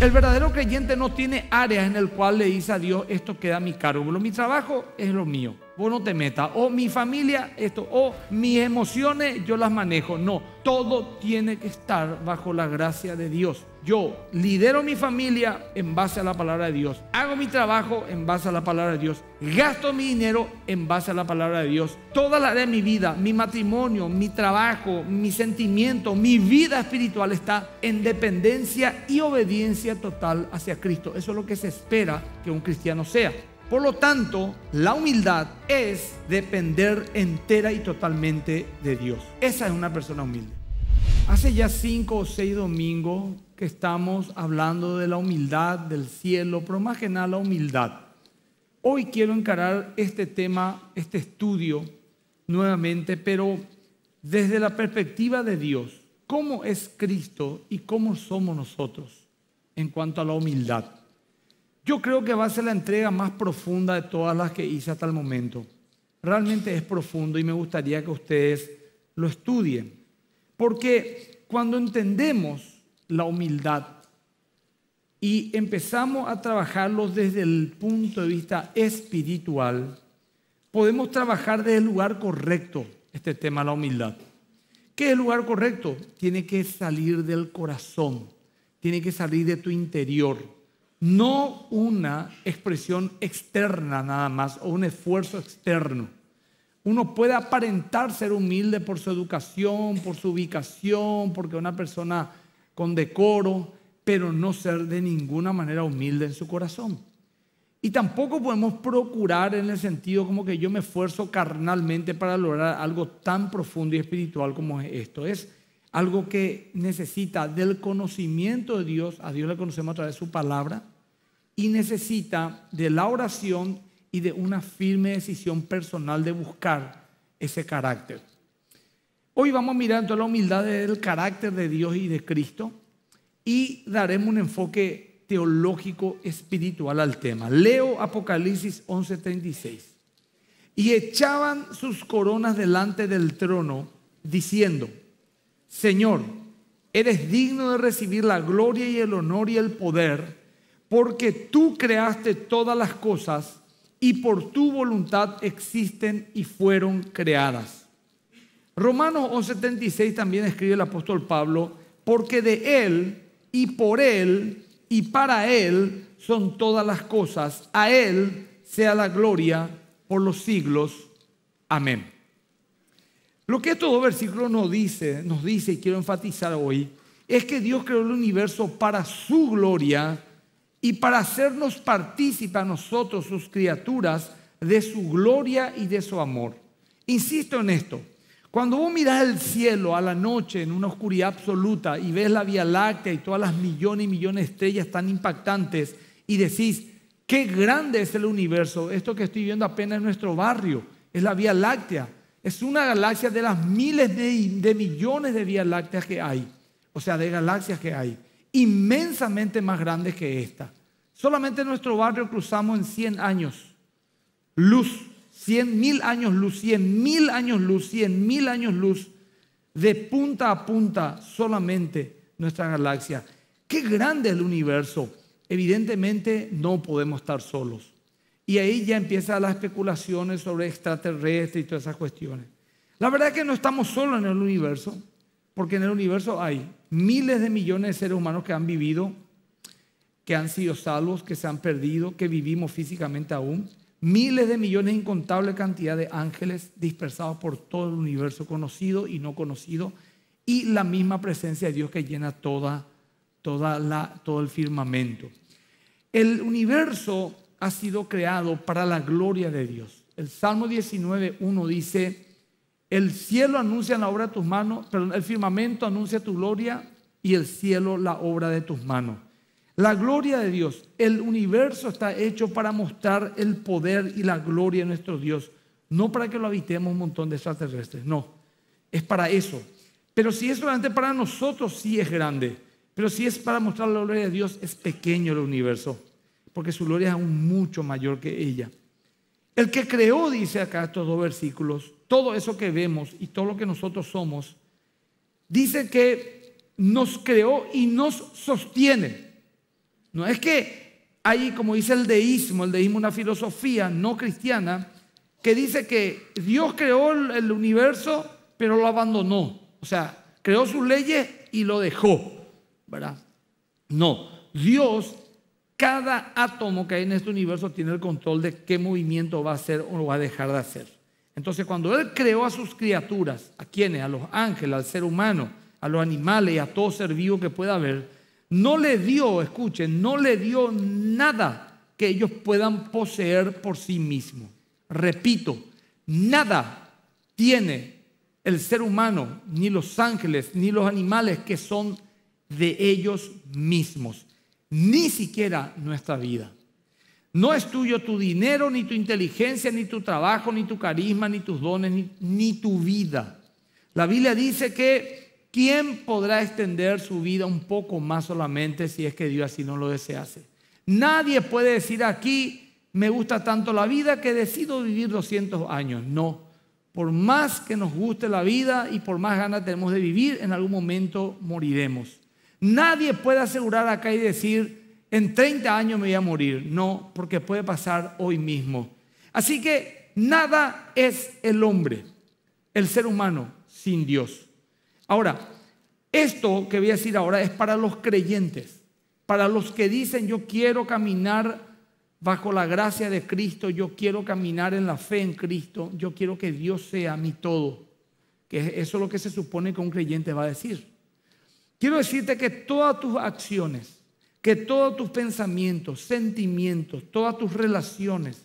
El verdadero creyente no tiene áreas en el cual le dice a Dios, esto queda a mi cargo. mi trabajo es lo mío, vos no te metas. O mi familia, esto. O mis emociones, yo las manejo. No, todo tiene que estar bajo la gracia de Dios. Yo lidero mi familia en base a la palabra de Dios. Hago mi trabajo en base a la palabra de Dios. Gasto mi dinero en base a la palabra de Dios. Toda la de mi vida, mi matrimonio, mi trabajo, mi sentimiento, mi vida espiritual está en dependencia y obediencia total hacia Cristo. Eso es lo que se espera que un cristiano sea. Por lo tanto, la humildad es depender entera y totalmente de Dios. Esa es una persona humilde. Hace ya cinco o seis domingos que estamos hablando de la humildad, del cielo, pero más que nada la humildad. Hoy quiero encarar este tema, este estudio nuevamente, pero desde la perspectiva de Dios. ¿Cómo es Cristo y cómo somos nosotros en cuanto a la humildad? Yo creo que va a ser la entrega más profunda de todas las que hice hasta el momento. Realmente es profundo y me gustaría que ustedes lo estudien. Porque cuando entendemos la humildad. Y empezamos a trabajarlo desde el punto de vista espiritual. Podemos trabajar desde el lugar correcto este tema, la humildad. ¿Qué es el lugar correcto? Tiene que salir del corazón, tiene que salir de tu interior. No una expresión externa nada más o un esfuerzo externo. Uno puede aparentar ser humilde por su educación, por su ubicación, porque una persona con decoro, pero no ser de ninguna manera humilde en su corazón. Y tampoco podemos procurar en el sentido como que yo me esfuerzo carnalmente para lograr algo tan profundo y espiritual como esto. Es algo que necesita del conocimiento de Dios, a Dios le conocemos a través de su palabra, y necesita de la oración y de una firme decisión personal de buscar ese carácter. Hoy vamos a mirar toda la humildad del carácter de Dios y de Cristo y daremos un enfoque teológico espiritual al tema. Leo Apocalipsis 11:36. Y echaban sus coronas delante del trono, diciendo, Señor, eres digno de recibir la gloria y el honor y el poder, porque tú creaste todas las cosas y por tu voluntad existen y fueron creadas. Romanos 11:36 también escribe el apóstol Pablo, porque de Él y por Él y para Él son todas las cosas, a Él sea la gloria por los siglos. Amén. Lo que estos versículo nos dice, nos dice, y quiero enfatizar hoy, es que Dios creó el universo para su gloria y para hacernos partícipes a nosotros, sus criaturas, de su gloria y de su amor. Insisto en esto, cuando vos mirás el cielo a la noche en una oscuridad absoluta y ves la Vía Láctea y todas las millones y millones de estrellas tan impactantes y decís, qué grande es el universo, esto que estoy viendo apenas es nuestro barrio, es la Vía Láctea, es una galaxia de las miles de, de millones de Vías Lácteas que hay, o sea, de galaxias que hay, inmensamente más grandes que esta. Solamente en nuestro barrio cruzamos en 100 años luz cien mil años luz, cien mil años luz, cien mil años luz, de punta a punta solamente nuestra galaxia. Qué grande es el universo. Evidentemente no podemos estar solos. Y ahí ya empiezan las especulaciones sobre extraterrestres y todas esas cuestiones. La verdad es que no estamos solos en el universo, porque en el universo hay miles de millones de seres humanos que han vivido, que han sido salvos, que se han perdido, que vivimos físicamente aún miles de millones, incontable cantidad de ángeles dispersados por todo el universo conocido y no conocido, y la misma presencia de Dios que llena todo el firmamento. El universo ha sido creado para la gloria de Dios. El Salmo 19.1 dice, el cielo anuncia la obra de tus manos, perdón, el firmamento anuncia tu gloria y el cielo la obra de tus manos. La gloria de Dios. El universo está hecho para mostrar el poder y la gloria de nuestro Dios. No para que lo habitemos un montón de extraterrestres, no. Es para eso. Pero si es solamente para nosotros, sí es grande. Pero si es para mostrar la gloria de Dios, es pequeño el universo. Porque su gloria es aún mucho mayor que ella. El que creó, dice acá estos dos versículos, todo eso que vemos y todo lo que nosotros somos, dice que nos creó y nos sostiene. No es que hay, como dice el deísmo, el deísmo es una filosofía no cristiana que dice que Dios creó el universo pero lo abandonó. O sea, creó sus leyes y lo dejó, ¿verdad? No, Dios, cada átomo que hay en este universo tiene el control de qué movimiento va a hacer o va a dejar de hacer. Entonces, cuando Él creó a sus criaturas, ¿a quiénes? A los ángeles, al ser humano, a los animales y a todo ser vivo que pueda haber, no le dio, escuchen, no le dio nada que ellos puedan poseer por sí mismos. Repito, nada tiene el ser humano, ni los ángeles, ni los animales que son de ellos mismos, ni siquiera nuestra vida. No es tuyo tu dinero, ni tu inteligencia, ni tu trabajo, ni tu carisma, ni tus dones, ni, tu vida. La Biblia dice que ¿Quién podrá extender su vida un poco más solamente si es que Dios así no lo desease? Nadie puede decir aquí, me gusta tanto la vida que decido vivir 200 años. No, por más que nos guste la vida y por más ganas tenemos de vivir, en algún momento moriremos. Nadie puede asegurar acá y decir, en 30 años me voy a morir. No, porque puede pasar hoy mismo. Así que nada es el hombre, el ser humano, sin Dios. Ahora, esto que voy a decir ahora es para los creyentes, para los que dicen yo quiero caminar bajo la gracia de Cristo, yo quiero caminar en la fe en Cristo, yo quiero que Dios sea mi todo, que eso es lo que se supone que un creyente va a decir. Quiero decirte que todas tus acciones, que todos tus pensamientos, sentimientos, todas tus relaciones,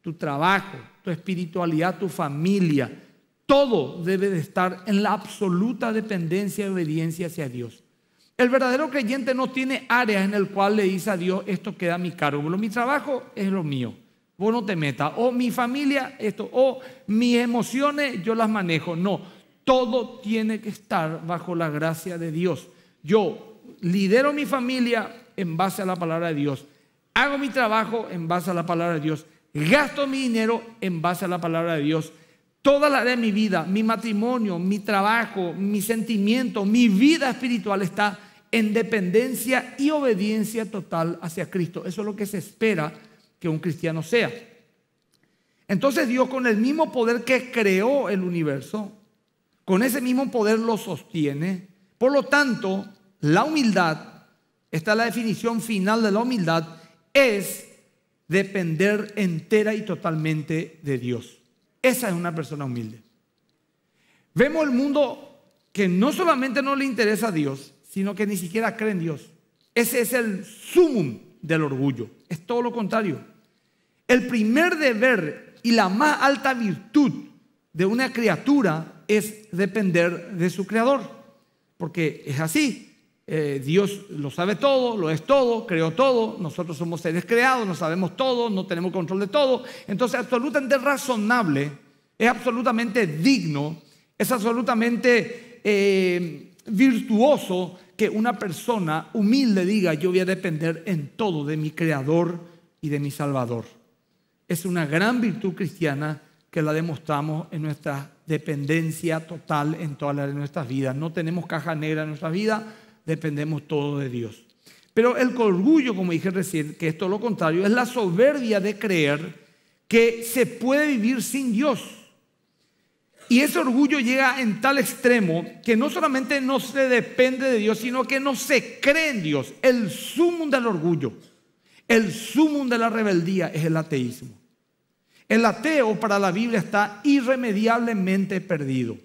tu trabajo, tu espiritualidad, tu familia, todo debe de estar en la absoluta dependencia y obediencia hacia Dios. El verdadero creyente no tiene áreas en el cual le dice a Dios, esto queda a mi cargo. mi trabajo es lo mío. Vos no te metas. O mi familia, esto. O mis emociones, yo las manejo. No, todo tiene que estar bajo la gracia de Dios. Yo lidero mi familia en base a la palabra de Dios. Hago mi trabajo en base a la palabra de Dios. Gasto mi dinero en base a la palabra de Dios. Toda la de mi vida, mi matrimonio, mi trabajo, mi sentimiento, mi vida espiritual está en dependencia y obediencia total hacia Cristo. Eso es lo que se espera que un cristiano sea. Entonces Dios con el mismo poder que creó el universo, con ese mismo poder lo sostiene. Por lo tanto, la humildad, esta es la definición final de la humildad, es depender entera y totalmente de Dios. Esa es una persona humilde. Vemos el mundo que no solamente no le interesa a Dios, sino que ni siquiera cree en Dios. Ese es el sumum del orgullo. Es todo lo contrario. El primer deber y la más alta virtud de una criatura es depender de su creador. Porque es así. Eh, Dios lo sabe todo, lo es todo, creó todo, nosotros somos seres creados, no sabemos todo, no tenemos control de todo. Entonces, absolutamente razonable, es absolutamente digno, es absolutamente eh, virtuoso que una persona humilde diga, yo voy a depender en todo de mi Creador y de mi Salvador. Es una gran virtud cristiana que la demostramos en nuestra dependencia total en todas nuestras vidas. No tenemos caja negra en nuestra vida dependemos todo de Dios. Pero el orgullo, como dije recién, que es todo lo contrario, es la soberbia de creer que se puede vivir sin Dios. Y ese orgullo llega en tal extremo que no solamente no se depende de Dios, sino que no se cree en Dios. El sumum del orgullo, el sumum de la rebeldía es el ateísmo. El ateo para la Biblia está irremediablemente perdido.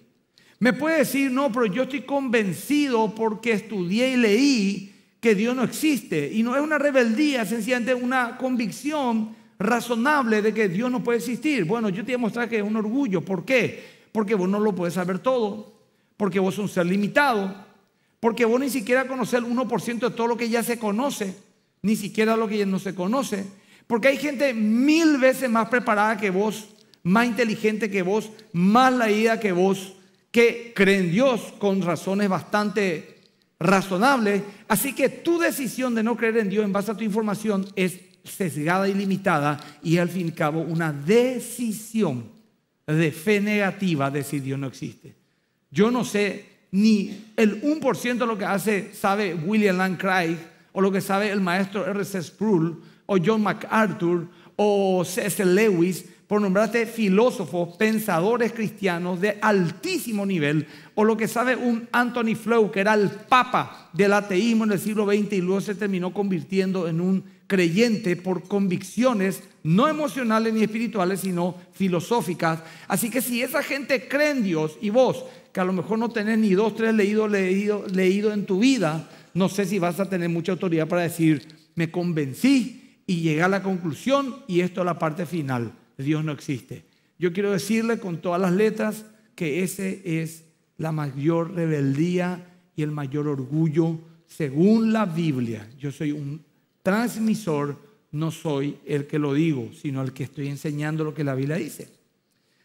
Me puede decir, no, pero yo estoy convencido porque estudié y leí que Dios no existe. Y no es una rebeldía, sencillamente una convicción razonable de que Dios no puede existir. Bueno, yo te voy a mostrar que es un orgullo. ¿Por qué? Porque vos no lo puedes saber todo, porque vos sos un ser limitado, porque vos ni siquiera conoces el 1% de todo lo que ya se conoce, ni siquiera lo que ya no se conoce. Porque hay gente mil veces más preparada que vos, más inteligente que vos, más leída que vos que creen en Dios con razones bastante razonables. Así que tu decisión de no creer en Dios en base a tu información es sesgada y limitada y al fin y cabo una decisión de fe negativa de si Dios no existe. Yo no sé ni el 1% de lo que hace, sabe William Lane Craig o lo que sabe el maestro R.C. Sproul o John MacArthur o C.S. Lewis por nombrarte filósofos, pensadores cristianos de altísimo nivel, o lo que sabe un Anthony Flow, que era el papa del ateísmo en el siglo XX y luego se terminó convirtiendo en un creyente por convicciones no emocionales ni espirituales, sino filosóficas. Así que si esa gente cree en Dios y vos, que a lo mejor no tenés ni dos, tres leídos leído, leído en tu vida, no sé si vas a tener mucha autoridad para decir, me convencí y llegué a la conclusión y esto es la parte final. Dios no existe. Yo quiero decirle con todas las letras que ese es la mayor rebeldía y el mayor orgullo según la Biblia. Yo soy un transmisor, no soy el que lo digo, sino el que estoy enseñando lo que la Biblia dice.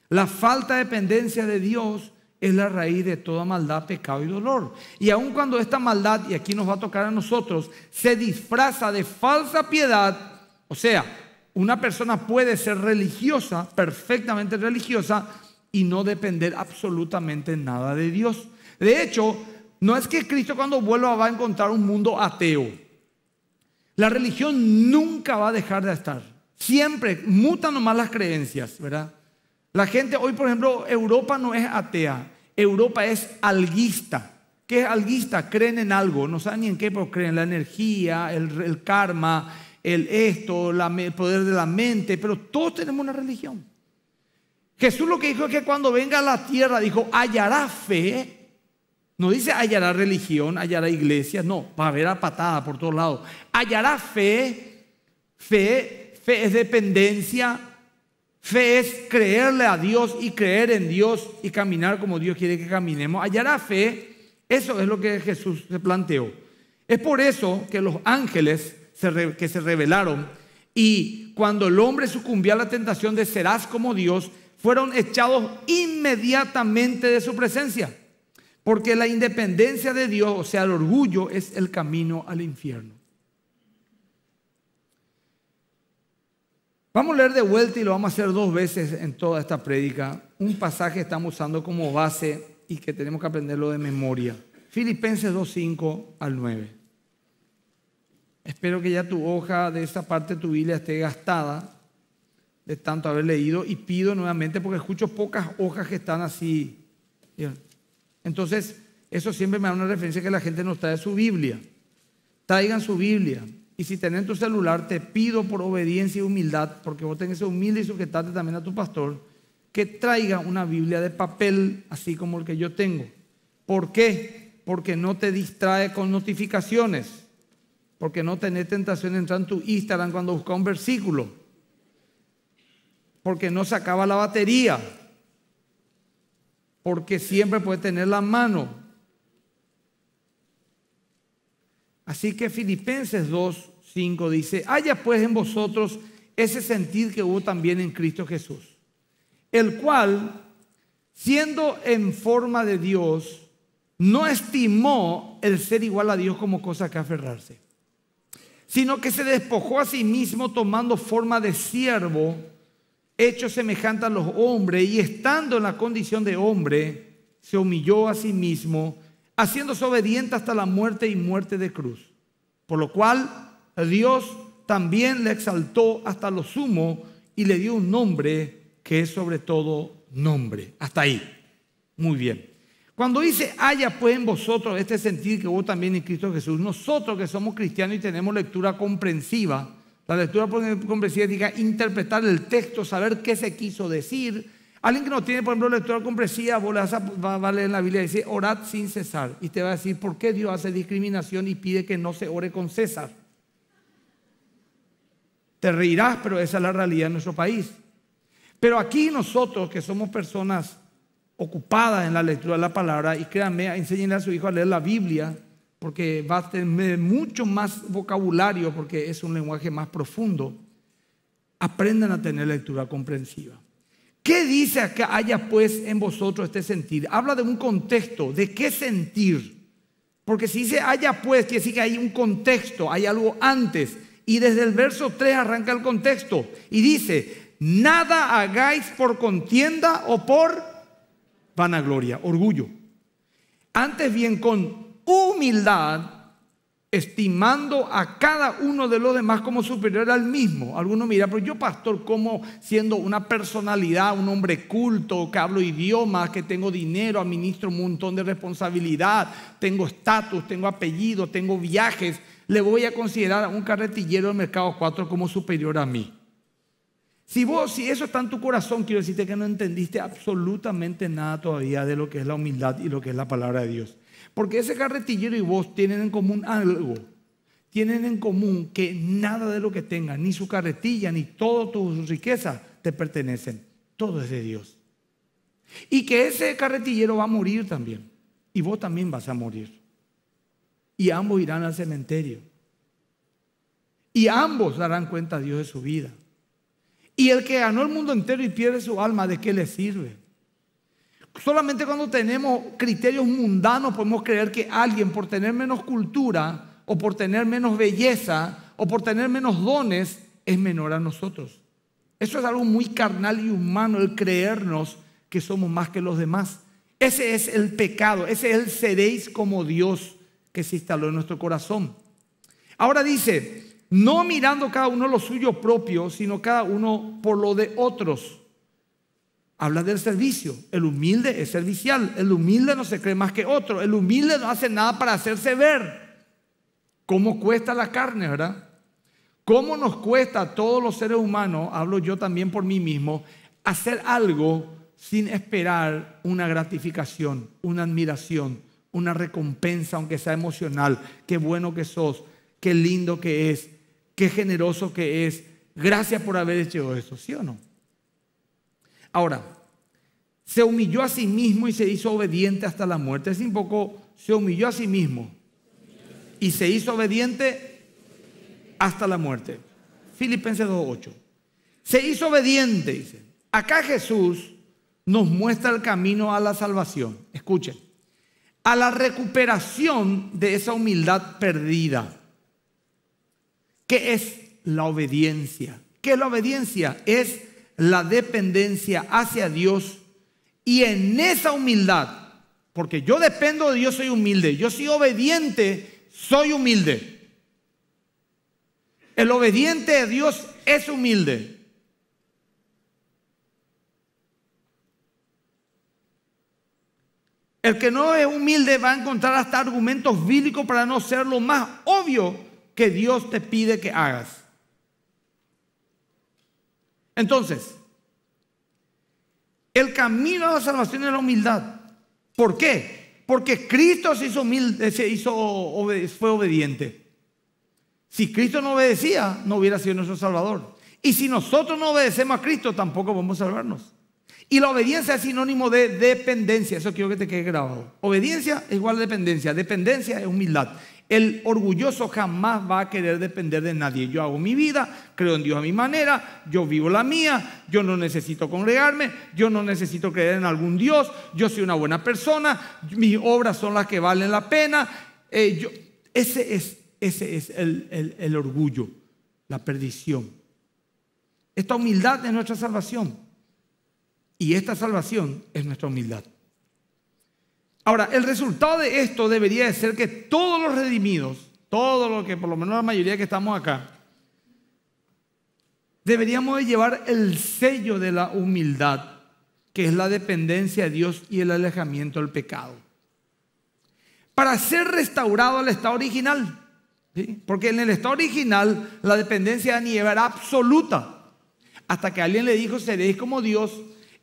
La falta de dependencia de Dios es la raíz de toda maldad, pecado y dolor. Y aun cuando esta maldad, y aquí nos va a tocar a nosotros, se disfraza de falsa piedad, o sea, una persona puede ser religiosa, perfectamente religiosa, y no depender absolutamente nada de Dios. De hecho, no es que Cristo cuando vuelva va a encontrar un mundo ateo. La religión nunca va a dejar de estar. Siempre mutan nomás las creencias, ¿verdad? La gente hoy, por ejemplo, Europa no es atea, Europa es alguista. ¿Qué es alguista? Creen en algo, no saben ni en qué, pero creen en la energía, el, el karma, el esto, el poder de la mente, pero todos tenemos una religión. Jesús lo que dijo es que cuando venga a la tierra, dijo, hallará fe. No dice hallará religión, hallará iglesia, no, va a haber a patada por todos lados. Hallará fe, fe, fe es dependencia, Fe es creerle a Dios y creer en Dios y caminar como Dios quiere que caminemos. Hallará fe. Eso es lo que Jesús se planteó. Es por eso que los ángeles que se rebelaron. Y cuando el hombre sucumbió a la tentación de serás como Dios, fueron echados inmediatamente de su presencia. Porque la independencia de Dios, o sea, el orgullo, es el camino al infierno. Vamos a leer de vuelta y lo vamos a hacer dos veces en toda esta prédica. Un pasaje que estamos usando como base y que tenemos que aprenderlo de memoria. Filipenses 2.5 al 9. Espero que ya tu hoja de esta parte de tu Biblia esté gastada de tanto haber leído y pido nuevamente porque escucho pocas hojas que están así. Entonces, eso siempre me da una referencia que la gente no trae su Biblia. Traigan su Biblia. Y si tienen tu celular, te pido por obediencia y humildad, porque vos tenés que humilde y sujetarte también a tu pastor, que traiga una Biblia de papel, así como el que yo tengo. ¿Por qué? Porque no te distrae con notificaciones porque no tenés tentación entrar en tu Instagram cuando buscas un versículo, porque no se acaba la batería, porque siempre puede tener la mano. Así que Filipenses 2, 5 dice, haya pues en vosotros ese sentir que hubo también en Cristo Jesús, el cual, siendo en forma de Dios, no estimó el ser igual a Dios como cosa que aferrarse sino que se despojó a sí mismo tomando forma de siervo, hecho semejante a los hombres, y estando en la condición de hombre, se humilló a sí mismo, haciéndose obediente hasta la muerte y muerte de cruz. Por lo cual Dios también le exaltó hasta lo sumo y le dio un nombre que es sobre todo nombre. Hasta ahí. Muy bien. Cuando dice haya pues en vosotros este sentir que hubo también en Cristo Jesús, nosotros que somos cristianos y tenemos lectura comprensiva, la lectura comprensiva significa interpretar el texto, saber qué se quiso decir. Alguien que no tiene, por ejemplo, lectura comprensiva, vos le vas a leer en la Biblia y dice orad sin cesar. Y te va a decir por qué Dios hace discriminación y pide que no se ore con César. Te reirás, pero esa es la realidad en nuestro país. Pero aquí nosotros que somos personas ocupada en la lectura de la palabra y créanme, enseñen a su hijo a leer la Biblia porque va a tener mucho más vocabulario porque es un lenguaje más profundo. Aprendan a tener lectura comprensiva. ¿Qué dice que haya pues en vosotros este sentir? Habla de un contexto, de qué sentir. Porque si dice haya pues, quiere decir que hay un contexto, hay algo antes. Y desde el verso 3 arranca el contexto y dice, nada hagáis por contienda o por vanagloria, orgullo. Antes bien con humildad, estimando a cada uno de los demás como superior al mismo. Algunos mira, pero yo pastor como siendo una personalidad, un hombre culto, que hablo idiomas, que tengo dinero, administro un montón de responsabilidad, tengo estatus, tengo apellido, tengo viajes, le voy a considerar a un carretillero del mercado 4 como superior a mí. Si vos, si eso está en tu corazón, quiero decirte que no entendiste absolutamente nada todavía de lo que es la humildad y lo que es la palabra de Dios. Porque ese carretillero y vos tienen en común algo. Tienen en común que nada de lo que tengan, ni su carretilla, ni todas tu riqueza, te pertenecen. Todo es de Dios. Y que ese carretillero va a morir también. Y vos también vas a morir. Y ambos irán al cementerio. Y ambos darán cuenta a Dios de su vida. Y el que ganó el mundo entero y pierde su alma, ¿de qué le sirve? Solamente cuando tenemos criterios mundanos podemos creer que alguien por tener menos cultura o por tener menos belleza o por tener menos dones es menor a nosotros. Eso es algo muy carnal y humano, el creernos que somos más que los demás. Ese es el pecado, ese es el seréis como Dios que se instaló en nuestro corazón. Ahora dice, no mirando cada uno lo suyo propio, sino cada uno por lo de otros. Habla del servicio. El humilde es servicial. El humilde no se cree más que otro. El humilde no hace nada para hacerse ver. ¿Cómo cuesta la carne, verdad? ¿Cómo nos cuesta a todos los seres humanos, hablo yo también por mí mismo, hacer algo sin esperar una gratificación, una admiración, una recompensa, aunque sea emocional? Qué bueno que sos, qué lindo que es, qué generoso que es. Gracias por haber hecho eso, ¿sí o no? Ahora, se humilló a sí mismo y se hizo obediente hasta la muerte. Sin poco, se humilló a sí mismo y se hizo obediente hasta la muerte. Filipenses 2.8. Se hizo obediente, dice. Acá Jesús nos muestra el camino a la salvación. Escuchen, a la recuperación de esa humildad perdida. ¿Qué es la obediencia? ¿Qué es la obediencia? Es la dependencia hacia Dios y en esa humildad, porque yo dependo de Dios, soy humilde, yo soy obediente, soy humilde. El obediente de Dios es humilde. El que no es humilde va a encontrar hasta argumentos bíblicos para no ser lo más obvio que Dios te pide que hagas. Entonces, el camino a la salvación es la humildad. ¿Por qué? Porque Cristo se hizo se hizo, fue obediente. Si Cristo no obedecía, no hubiera sido nuestro Salvador. Y si nosotros no obedecemos a Cristo, tampoco vamos a salvarnos. Y la obediencia es sinónimo de dependencia. Eso quiero que te quede grabado. Obediencia es igual a dependencia. Dependencia es humildad. El orgulloso jamás va a querer depender de nadie. Yo hago mi vida, creo en Dios a mi manera, yo vivo la mía, yo no necesito congregarme, yo no necesito creer en algún Dios, yo soy una buena persona, mis obras son las que valen la pena. Eh, ese es, es el orgullo, la perdición. Esta humildad es nuestra salvación y esta salvación es nuestra humildad. Ahora, el resultado de esto debería ser que todos los redimidos, todos los que por lo menos la mayoría que estamos acá, deberíamos de llevar el sello de la humildad, que es la dependencia de Dios y el alejamiento del pecado. Para ser restaurado al estado original, porque en el estado original la dependencia de Aníbal era absoluta, hasta que alguien le dijo, seréis como Dios,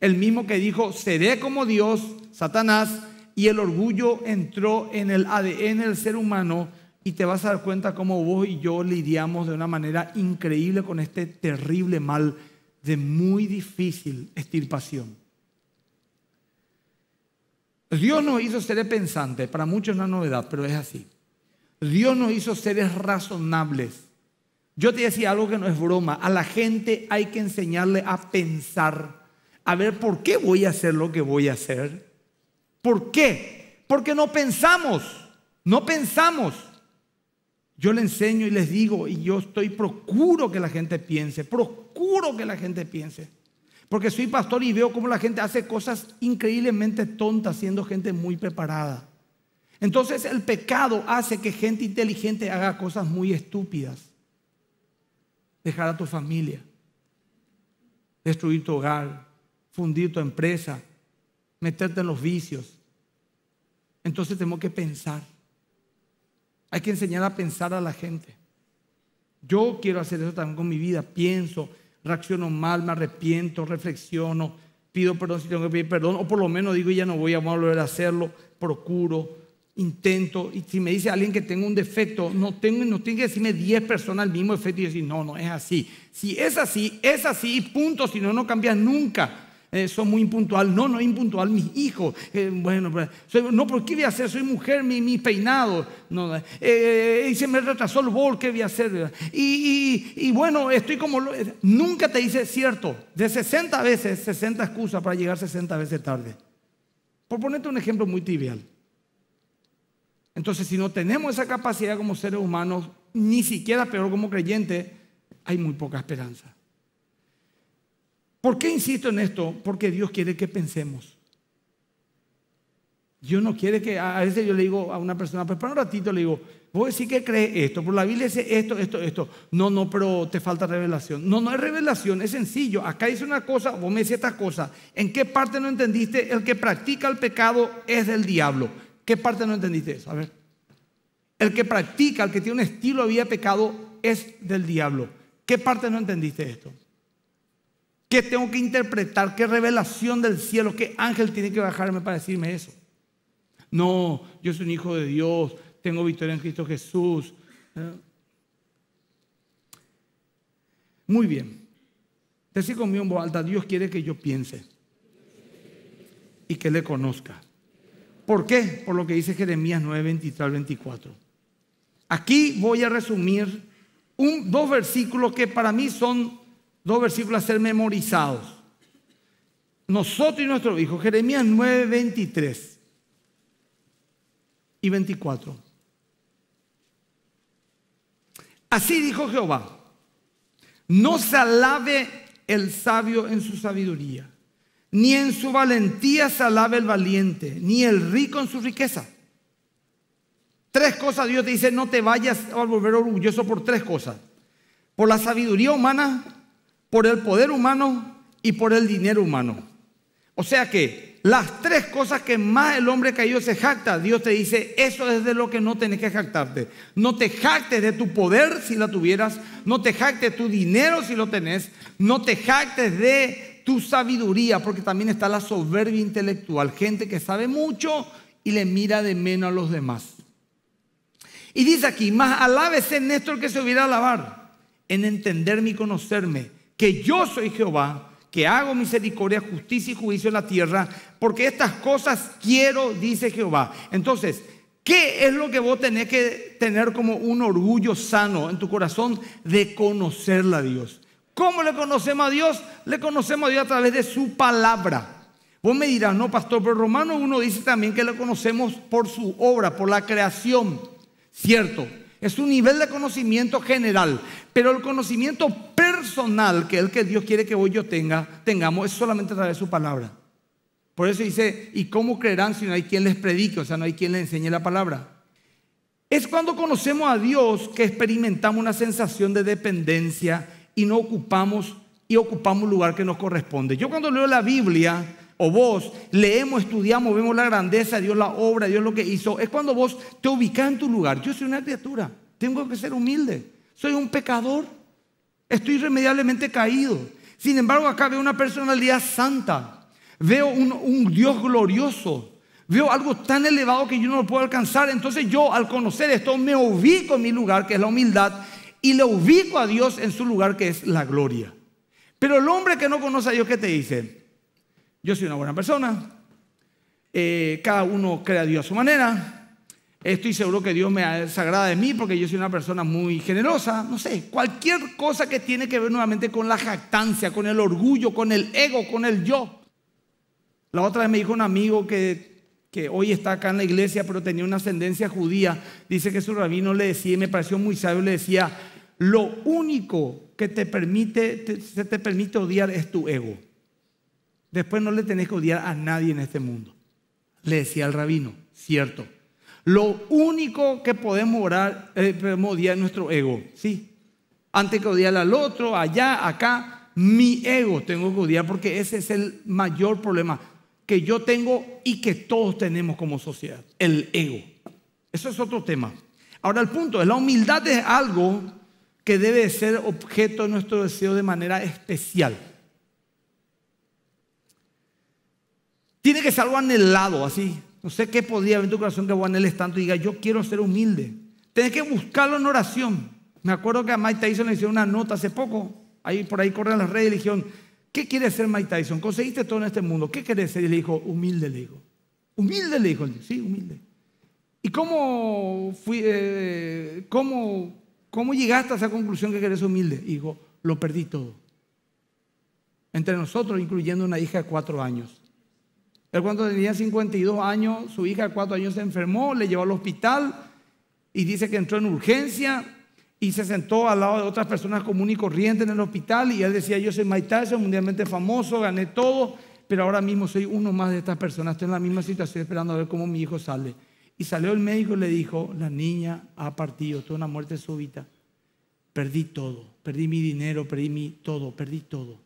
el mismo que dijo, seré como Dios, Satanás, y el orgullo entró en el ADN del ser humano y te vas a dar cuenta cómo vos y yo lidiamos de una manera increíble con este terrible mal de muy difícil extirpación. Dios nos hizo seres pensantes, para muchos es una novedad, pero es así. Dios nos hizo seres razonables. Yo te decía algo que no es broma, a la gente hay que enseñarle a pensar, a ver por qué voy a hacer lo que voy a hacer, ¿Por qué? Porque no pensamos, no pensamos. Yo le enseño y les digo, y yo estoy, procuro que la gente piense, procuro que la gente piense. Porque soy pastor y veo cómo la gente hace cosas increíblemente tontas siendo gente muy preparada. Entonces el pecado hace que gente inteligente haga cosas muy estúpidas. Dejar a tu familia, destruir tu hogar, fundir tu empresa, meterte en los vicios. Entonces tenemos que pensar. Hay que enseñar a pensar a la gente. Yo quiero hacer eso también con mi vida. Pienso, reacciono mal, me arrepiento, reflexiono, pido perdón si tengo que pedir perdón, o por lo menos digo, ya no voy a volver a hacerlo, procuro, intento. Y si me dice alguien que tengo un defecto, no, tengo, no tiene que decirme 10 personas el mismo defecto y decir, no, no es así. Si es así, es así y punto, si no, no cambia nunca eh, soy muy impuntual. No, no impuntual, mis hijos. Eh, bueno, pues, no, ¿por qué voy a hacer? Soy mujer, mi, mi peinado. Eh, eh, y se me retrasó el bol, ¿qué voy a hacer? Y, bueno, estoy como... nunca te dice cierto. De 60 veces, 60 excusas para llegar 60 veces tarde. Por ponerte un ejemplo muy trivial. Entonces, si no tenemos esa capacidad como seres humanos, ni siquiera peor como creyente, hay muy poca esperanza. ¿Por qué insisto en esto? Porque Dios quiere que pensemos. Dios no quiere que, a veces yo le digo a una persona, pues para un ratito le digo, vos sí que crees esto, por la Biblia dice esto, esto, esto. No, no, pero te falta revelación. No, no es revelación, es sencillo. Acá dice una cosa, vos me decís esta cosa. ¿En qué parte no entendiste? El que practica el pecado es del diablo. ¿Qué parte no entendiste eso? A ver. El que practica, el que tiene un estilo de vida de pecado es del diablo. ¿Qué parte no entendiste esto? ¿Qué tengo que interpretar? ¿Qué revelación del cielo? ¿Qué ángel tiene que bajarme para decirme eso? No, yo soy un hijo de Dios, tengo victoria en Cristo Jesús. Ah. Muy bien. Decir conmigo en voz alta, Dios quiere que yo piense y que le conozca. ¿Por qué? Por lo que dice Jeremías 9, 23 al 24. Aquí voy a resumir un, dos versículos que para mí son dos versículos a ser memorizados. Nosotros y nuestro Hijo. Jeremías 9, 23 y 24. Así dijo Jehová, no se alabe el sabio en su sabiduría, ni en su valentía se alabe el valiente, ni el rico en su riqueza. Tres cosas Dios te dice, no te vayas a volver orgulloso por tres cosas. Por la sabiduría humana, por el poder humano y por el dinero humano. O sea que las tres cosas que más el hombre cayó se jacta, Dios te dice, eso es de lo que no tenés que jactarte. No te jactes de tu poder si la tuvieras, no te jactes de tu dinero si lo tenés, no te jactes de tu sabiduría, porque también está la soberbia intelectual, gente que sabe mucho y le mira de menos a los demás. Y dice aquí, más alábese Néstor que se hubiera alabar en entenderme y conocerme que yo soy Jehová, que hago misericordia, justicia y juicio en la tierra, porque estas cosas quiero, dice Jehová. Entonces, ¿qué es lo que vos tenés que tener como un orgullo sano en tu corazón de conocerla a Dios? ¿Cómo le conocemos a Dios? Le conocemos a Dios a través de su palabra. Vos me dirás, no, pastor, pero Romano uno dice también que le conocemos por su obra, por la creación. Cierto, es un nivel de conocimiento general, pero el conocimiento personal que el que Dios quiere que hoy yo tenga, tengamos, es solamente a través de su palabra. Por eso dice, ¿y cómo creerán si no hay quien les predique? O sea, no hay quien les enseñe la palabra. Es cuando conocemos a Dios que experimentamos una sensación de dependencia y no ocupamos y ocupamos un lugar que nos corresponde. Yo cuando leo la Biblia, o vos leemos, estudiamos, vemos la grandeza de Dios, la obra de Dios, lo que hizo, es cuando vos te ubicás en tu lugar. Yo soy una criatura, tengo que ser humilde, soy un pecador, estoy irremediablemente caído. Sin embargo, acá veo una personalidad santa, veo un, un Dios glorioso, veo algo tan elevado que yo no lo puedo alcanzar. Entonces yo al conocer esto me ubico en mi lugar, que es la humildad, y le ubico a Dios en su lugar, que es la gloria. Pero el hombre que no conoce a Dios, ¿qué te dice? Yo soy una buena persona. Eh, cada uno crea a Dios a su manera. Estoy seguro que Dios me agrada de mí porque yo soy una persona muy generosa. No sé, cualquier cosa que tiene que ver nuevamente con la jactancia, con el orgullo, con el ego, con el yo. La otra vez me dijo un amigo que, que hoy está acá en la iglesia, pero tenía una ascendencia judía. Dice que su rabino le decía, me pareció muy sabio, le decía, lo único que te permite, se te permite odiar es tu ego. Después no le tenés que odiar a nadie en este mundo. Le decía al rabino, cierto. Lo único que podemos, orar, eh, es odiar nuestro ego, ¿sí? Antes que odiar al otro, allá, acá, mi ego tengo que odiar porque ese es el mayor problema que yo tengo y que todos tenemos como sociedad, el ego. Eso es otro tema. Ahora el punto es, la humildad es algo que debe ser objeto de nuestro deseo de manera especial. Tiene que ser algo anhelado, así. No sé qué podía haber en tu corazón que vos anheles tanto y digas, yo quiero ser humilde. Tienes que buscarlo en oración. Me acuerdo que a Mike Tyson le hicieron una nota hace poco. Ahí por ahí corren las redes y le ¿qué quiere ser Mike Tyson? Conseguiste todo en este mundo. ¿Qué quiere ser? Y le dijo, humilde, le dijo. Humilde, le dijo. Sí, humilde. ¿Y cómo, fui, eh, cómo, llegaste a esa conclusión que querés humilde? Y dijo, lo perdí todo. Entre nosotros, incluyendo una hija de cuatro años. Él cuando tenía 52 años, su hija de 4 años se enfermó, le llevó al hospital y dice que entró en urgencia y se sentó al lado de otras personas comunes y corriente en el hospital y él decía, yo soy Mike soy mundialmente famoso, gané todo, pero ahora mismo soy uno más de estas personas, estoy en la misma situación esperando a ver cómo mi hijo sale. Y salió el médico y le dijo, la niña ha partido, tuvo una muerte súbita, perdí todo, perdí mi dinero, perdí mi todo, perdí todo.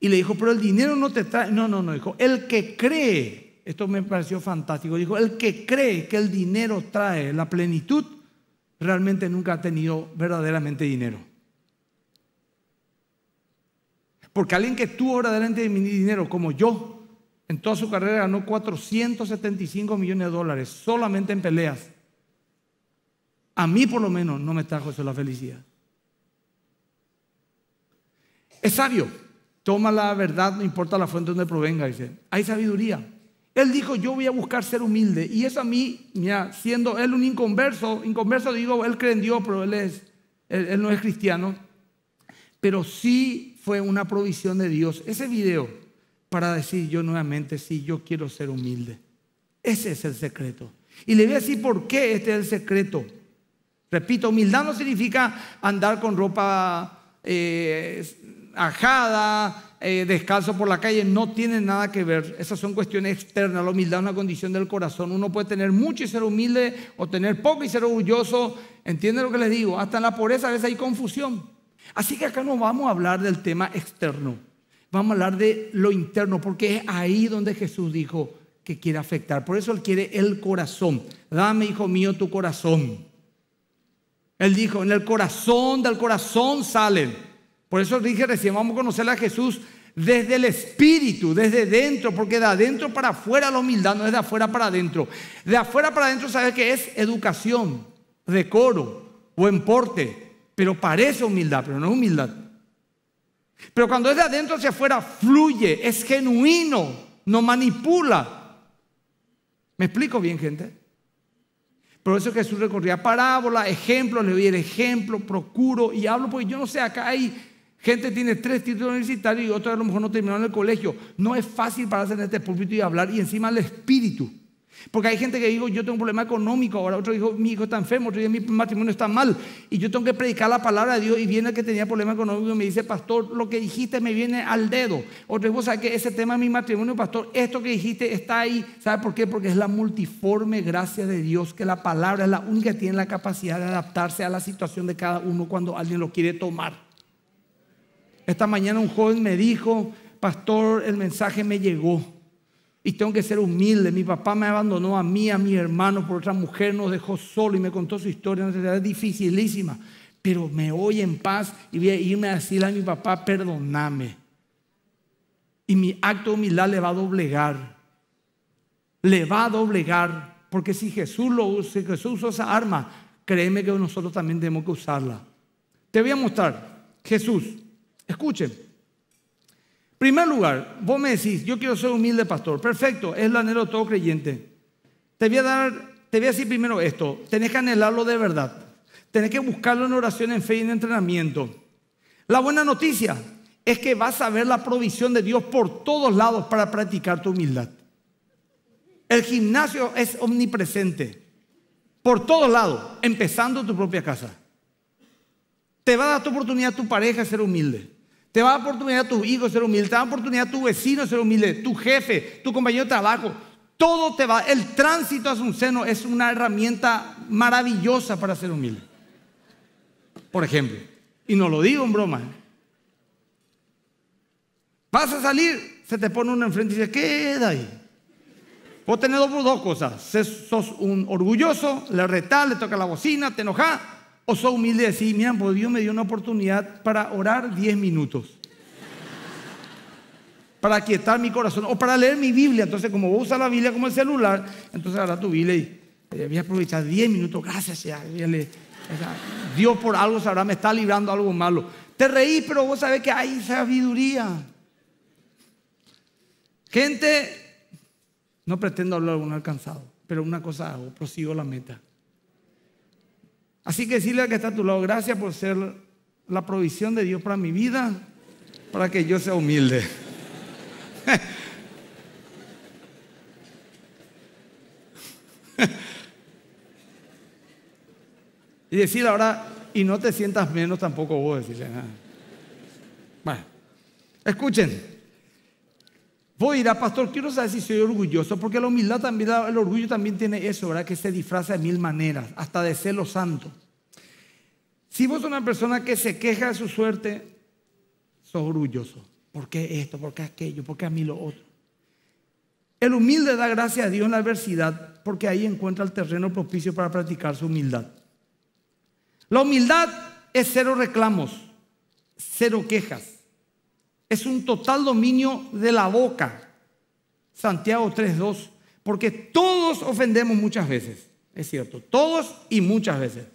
Y le dijo, pero el dinero no te trae. No, no, no, dijo, el que cree, esto me pareció fantástico, dijo, el que cree que el dinero trae la plenitud, realmente nunca ha tenido verdaderamente dinero. Porque alguien que tuvo verdaderamente dinero, como yo, en toda su carrera ganó 475 millones de dólares solamente en peleas. A mí por lo menos no me trajo eso la felicidad. Es sabio. Toma la verdad, no importa la fuente donde provenga, dice. Hay sabiduría. Él dijo, yo voy a buscar ser humilde. Y eso a mí, mira, siendo él un inconverso, inconverso digo, él cree en Dios, pero él, es, no es cristiano. Pero sí fue una provisión de Dios. Ese video para decir yo nuevamente, sí, yo quiero ser humilde. Ese es el secreto. Y le voy a decir por qué este es el secreto. Repito, humildad no significa andar con ropa eh, ajada, eh, descalzo por la calle, no tiene nada que ver. Esas son cuestiones externas. La humildad es una condición del corazón. Uno puede tener mucho y ser humilde, o tener poco y ser orgulloso. ¿Entienden lo que les digo? Hasta en la pobreza a veces hay confusión. Así que acá no vamos a hablar del tema externo. Vamos a hablar de lo interno, porque es ahí donde Jesús dijo que quiere afectar. Por eso Él quiere el corazón. Dame, hijo mío, tu corazón. Él dijo, en el corazón del corazón salen por eso dije recién, vamos a conocer a Jesús desde el espíritu, desde dentro, porque de adentro para afuera la humildad no es de afuera para adentro. De afuera para adentro sabe que es educación, decoro, buen porte, pero parece humildad, pero no es humildad. Pero cuando es de adentro hacia afuera, fluye, es genuino, no manipula. ¿Me explico bien, gente? Por eso Jesús recorría parábolas, ejemplos, le doy el ejemplo, procuro y hablo, porque yo no sé, acá hay Gente tiene tres títulos universitarios y otros a lo mejor no terminaron el colegio. No es fácil pararse en este púlpito y hablar y encima el espíritu. Porque hay gente que dijo, yo tengo un problema económico ahora, otro dijo, mi hijo está enfermo, otro dijo, mi matrimonio está mal, y yo tengo que predicar la palabra de Dios, y viene el que tenía problema económico y me dice, pastor, lo que dijiste me viene al dedo. Otro dijo, ¿sabes que Ese tema de mi matrimonio, pastor, esto que dijiste está ahí. ¿Sabe por qué? Porque es la multiforme gracia de Dios, que la palabra es la única que tiene la capacidad de adaptarse a la situación de cada uno cuando alguien lo quiere tomar. Esta mañana un joven me dijo, pastor, el mensaje me llegó. Y tengo que ser humilde. Mi papá me abandonó a mí, a mi hermano, por otra mujer, nos dejó solo y me contó su historia, una dificilísima. Pero me oye en paz y voy a irme a decirle a mi papá, perdóname. Y mi acto de humildad le va a doblegar. Le va a doblegar. Porque si Jesús, lo, usa, si Jesús usó esa arma, créeme que nosotros también tenemos que usarla. Te voy a mostrar. Jesús, Escuchen. En primer lugar, vos me decís, yo quiero ser humilde pastor. Perfecto, es el anhelo de todo creyente. Te voy a dar, te voy a decir primero esto, tenés que anhelarlo de verdad. Tenés que buscarlo en oración, en fe y en entrenamiento. La buena noticia es que vas a ver la provisión de Dios por todos lados para practicar tu humildad. El gimnasio es omnipresente. Por todos lados, empezando tu propia casa. Te va a dar tu oportunidad a tu pareja de ser humilde. Te va a dar oportunidad a tu hijo ser humilde, te va oportunidad a tu vecino ser humilde, tu jefe, tu compañero de trabajo. Todo te va. El tránsito hacia un seno es una herramienta maravillosa para ser humilde. Por ejemplo, y no lo digo en broma. ¿eh? Vas a salir, se te pone uno enfrente y dice, queda ahí. Vos tenés dos, dos cosas. Sos un orgulloso, le retás, le toca la bocina, te enojás o soy humilde y decís, mira, pues Dios me dio una oportunidad para orar 10 minutos. Para quietar mi corazón. O para leer mi Biblia. Entonces, como vos usas la Biblia como el celular, entonces ahora tu Biblia y eh, voy a aprovechar 10 minutos. Gracias, ya, Dios por algo sabrá, me está librando algo malo. Te reí, pero vos sabés que hay sabiduría. Gente, no pretendo hablar de un alcanzado, pero una cosa hago, prosigo la meta. Así que decirle al que está a tu lado, gracias por ser la provisión de Dios para mi vida, para que yo sea humilde. y decir ahora, y no te sientas menos tampoco vos, decirle nada. Ah. Bueno, escuchen. Vos a pastor, quiero saber si soy orgulloso, porque la humildad también, el orgullo también tiene eso, ¿verdad? Que se disfraza de mil maneras, hasta de celo santo. Si vos sos una persona que se queja de su suerte, sos orgulloso. ¿Por qué esto? ¿Por qué aquello? ¿Por qué a mí lo otro? El humilde da gracias a Dios en la adversidad porque ahí encuentra el terreno propicio para practicar su humildad. La humildad es cero reclamos, cero quejas es un total dominio de la boca. Santiago 3.2. Porque todos ofendemos muchas veces. Es cierto, todos y muchas veces.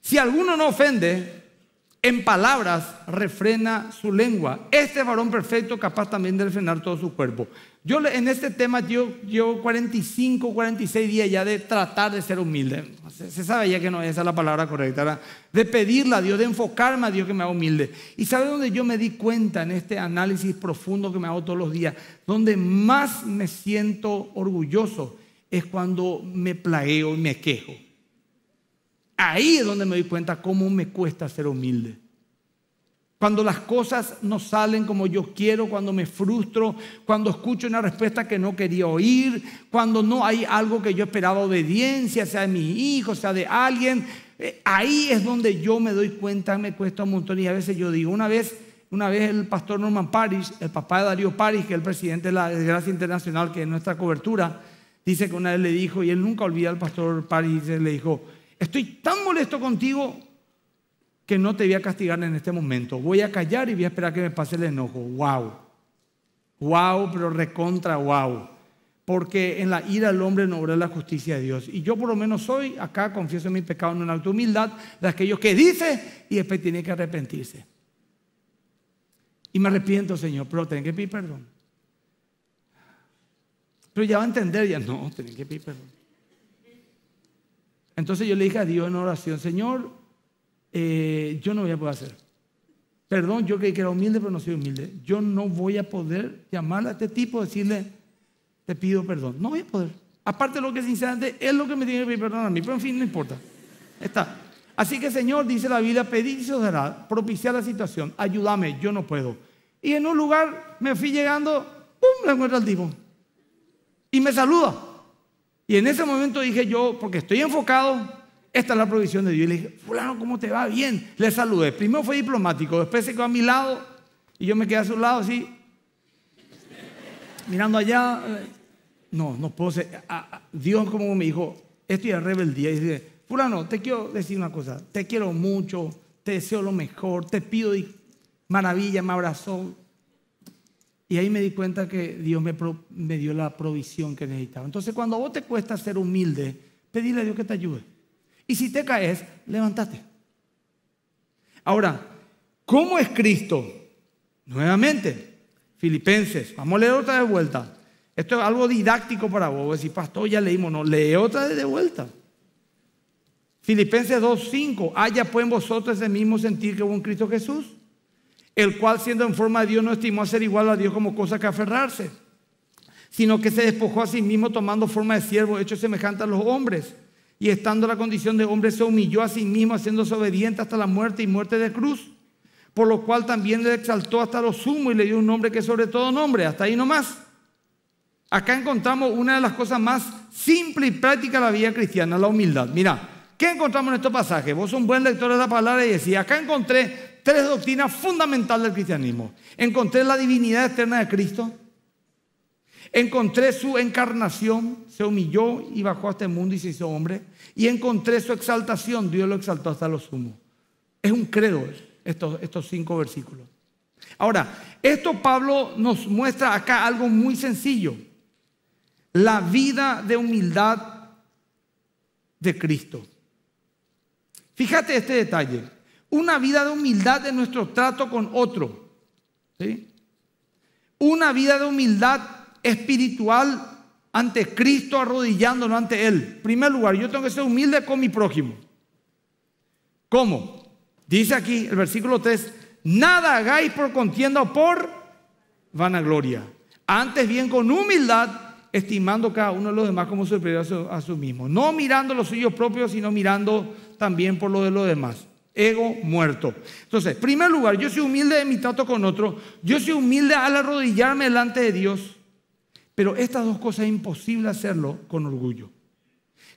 Si alguno no ofende, en palabras refrena su lengua. Este varón perfecto capaz también de refrenar todo su cuerpo. Yo en este tema yo llevo 45, 46 días ya de tratar de ser humilde. Se, sabe ya que no esa es la palabra correcta. De pedirle a Dios, de enfocarme a Dios que me haga humilde. ¿Y sabe dónde yo me di cuenta en este análisis profundo que me hago todos los días? Donde más me siento orgulloso es cuando me plagueo y me quejo. Ahí es donde me doy cuenta cómo me cuesta ser humilde. Cuando las cosas no salen como yo quiero, cuando me frustro, cuando escucho una respuesta que no quería oír, cuando no hay algo que yo esperaba obediencia, sea de mis hijos, sea de alguien, eh, ahí es donde yo me doy cuenta, me cuesta un montón. Y a veces yo digo, una vez, una vez el pastor Norman Parrish, el papá de Darío Parrish, que es el presidente de la Desgracia Internacional, que es nuestra cobertura, dice que una vez le dijo, y él nunca olvida al pastor Parrish, le dijo, Estoy tan molesto contigo que no te voy a castigar en este momento. Voy a callar y voy a esperar que me pase el enojo. ¡Wow! ¡Wow! Pero recontra, ¡wow! Porque en la ira el hombre no obra la justicia de Dios. Y yo por lo menos soy, acá confieso mi pecado en una alta humildad, de aquellos que dice y después tiene que arrepentirse. Y me arrepiento, Señor, pero tengo que pedir perdón. Pero ya va a entender, ya no, tengo que pedir perdón. Entonces yo le dije a Dios en oración, Señor, eh, yo no voy a poder hacer. Perdón, yo creí que era humilde, pero no soy humilde. Yo no voy a poder llamar a este tipo, y decirle, te pido perdón. No voy a poder. Aparte de lo que es sinceramente es lo que me tiene que pedir perdón a mí, pero en fin, no importa. Está. Así que Señor, dice la Biblia, pedirse y se propiciar la situación, ayúdame, yo no puedo. Y en un lugar me fui llegando, ¡pum! Le encuentro al tipo. Y me saluda. Y en ese momento dije yo, porque estoy enfocado, esta es la provisión de Dios. Y le dije, fulano, ¿cómo te va? Bien. Le saludé. Primero fue diplomático, después se quedó a mi lado y yo me quedé a su lado así, mirando allá. No, no puedo ser. Dios como me dijo, esto ya rebeldía. Y dice, fulano, te quiero decir una cosa. Te quiero mucho, te deseo lo mejor, te pido maravilla, me abrazó. Y ahí me di cuenta que Dios me, dio la provisión que necesitaba. Entonces, cuando a vos te cuesta ser humilde, pedile a Dios que te ayude. Y si te caes, levántate. Ahora, ¿cómo es Cristo? Nuevamente, Filipenses, vamos a leer otra de vuelta. Esto es algo didáctico para vos. vos pastor, ya leímos, no, lee otra de vuelta. Filipenses 2.5, haya pues en vosotros ese mismo sentir que hubo en Cristo Jesús el cual siendo en forma de Dios no estimó a ser igual a Dios como cosa que aferrarse, sino que se despojó a sí mismo tomando forma de siervo, hecho semejante a los hombres. Y estando en la condición de hombre, se humilló a sí mismo, haciéndose obediente hasta la muerte y muerte de cruz. Por lo cual también le exaltó hasta lo sumo y le dio un nombre que sobre todo nombre. Hasta ahí nomás. Acá encontramos una de las cosas más simples y prácticas de la vida cristiana, la humildad. Mira, ¿qué encontramos en estos pasajes? Vos un buen lector de la palabra y decís, acá encontré tres doctrinas fundamentales del cristianismo. Encontré la divinidad eterna de Cristo. Encontré su encarnación, se humilló y bajó hasta el este mundo y se hizo hombre. Y encontré su exaltación, Dios lo exaltó hasta lo sumo. Es un credo estos, estos cinco versículos. Ahora, esto Pablo nos muestra acá algo muy sencillo. La vida de humildad de Cristo. Fíjate este detalle. Una vida de humildad de nuestro trato con otro. ¿sí? Una vida de humildad espiritual ante Cristo, arrodillándonos ante Él. En primer lugar, yo tengo que ser humilde con mi prójimo. ¿Cómo? Dice aquí el versículo 3, nada hagáis por contienda o por vanagloria. Antes bien con humildad, estimando cada uno de los demás como superior a a su mismo. No mirando los suyos propios, sino mirando también por lo de los demás. Ego muerto. Entonces, primer lugar, yo soy humilde de mi trato con otro. Yo soy humilde al arrodillarme delante de Dios. Pero estas dos cosas es imposible hacerlo con orgullo.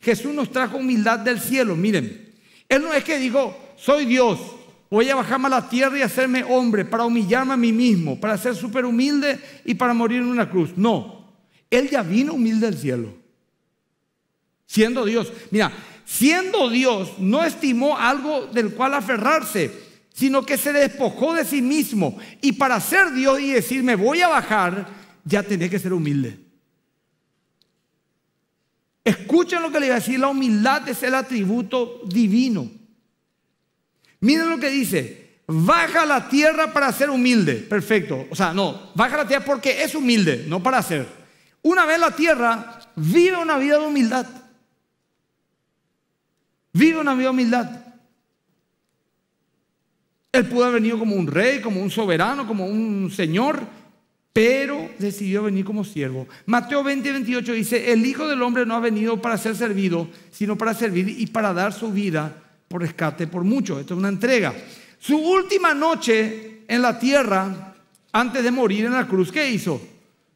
Jesús nos trajo humildad del cielo. Miren, Él no es que dijo, soy Dios, voy a bajarme a la tierra y hacerme hombre para humillarme a mí mismo, para ser súper humilde y para morir en una cruz. No, Él ya vino humilde al cielo, siendo Dios. Mira, siendo Dios, no estimó algo del cual aferrarse, sino que se despojó de sí mismo. Y para ser Dios y decirme voy a bajar, ya tenía que ser humilde. Escuchen lo que le voy a decir, la humildad es el atributo divino. Miren lo que dice, baja la tierra para ser humilde. Perfecto. O sea, no, baja la tierra porque es humilde, no para ser. Una vez la tierra, vive una vida de humildad. Vive una vida de humildad. Él pudo haber venido como un rey, como un soberano, como un señor, pero decidió venir como siervo. Mateo 20, 28 dice, el Hijo del Hombre no ha venido para ser servido, sino para servir y para dar su vida por rescate por mucho Esto es una entrega. Su última noche en la tierra, antes de morir en la cruz, ¿qué hizo?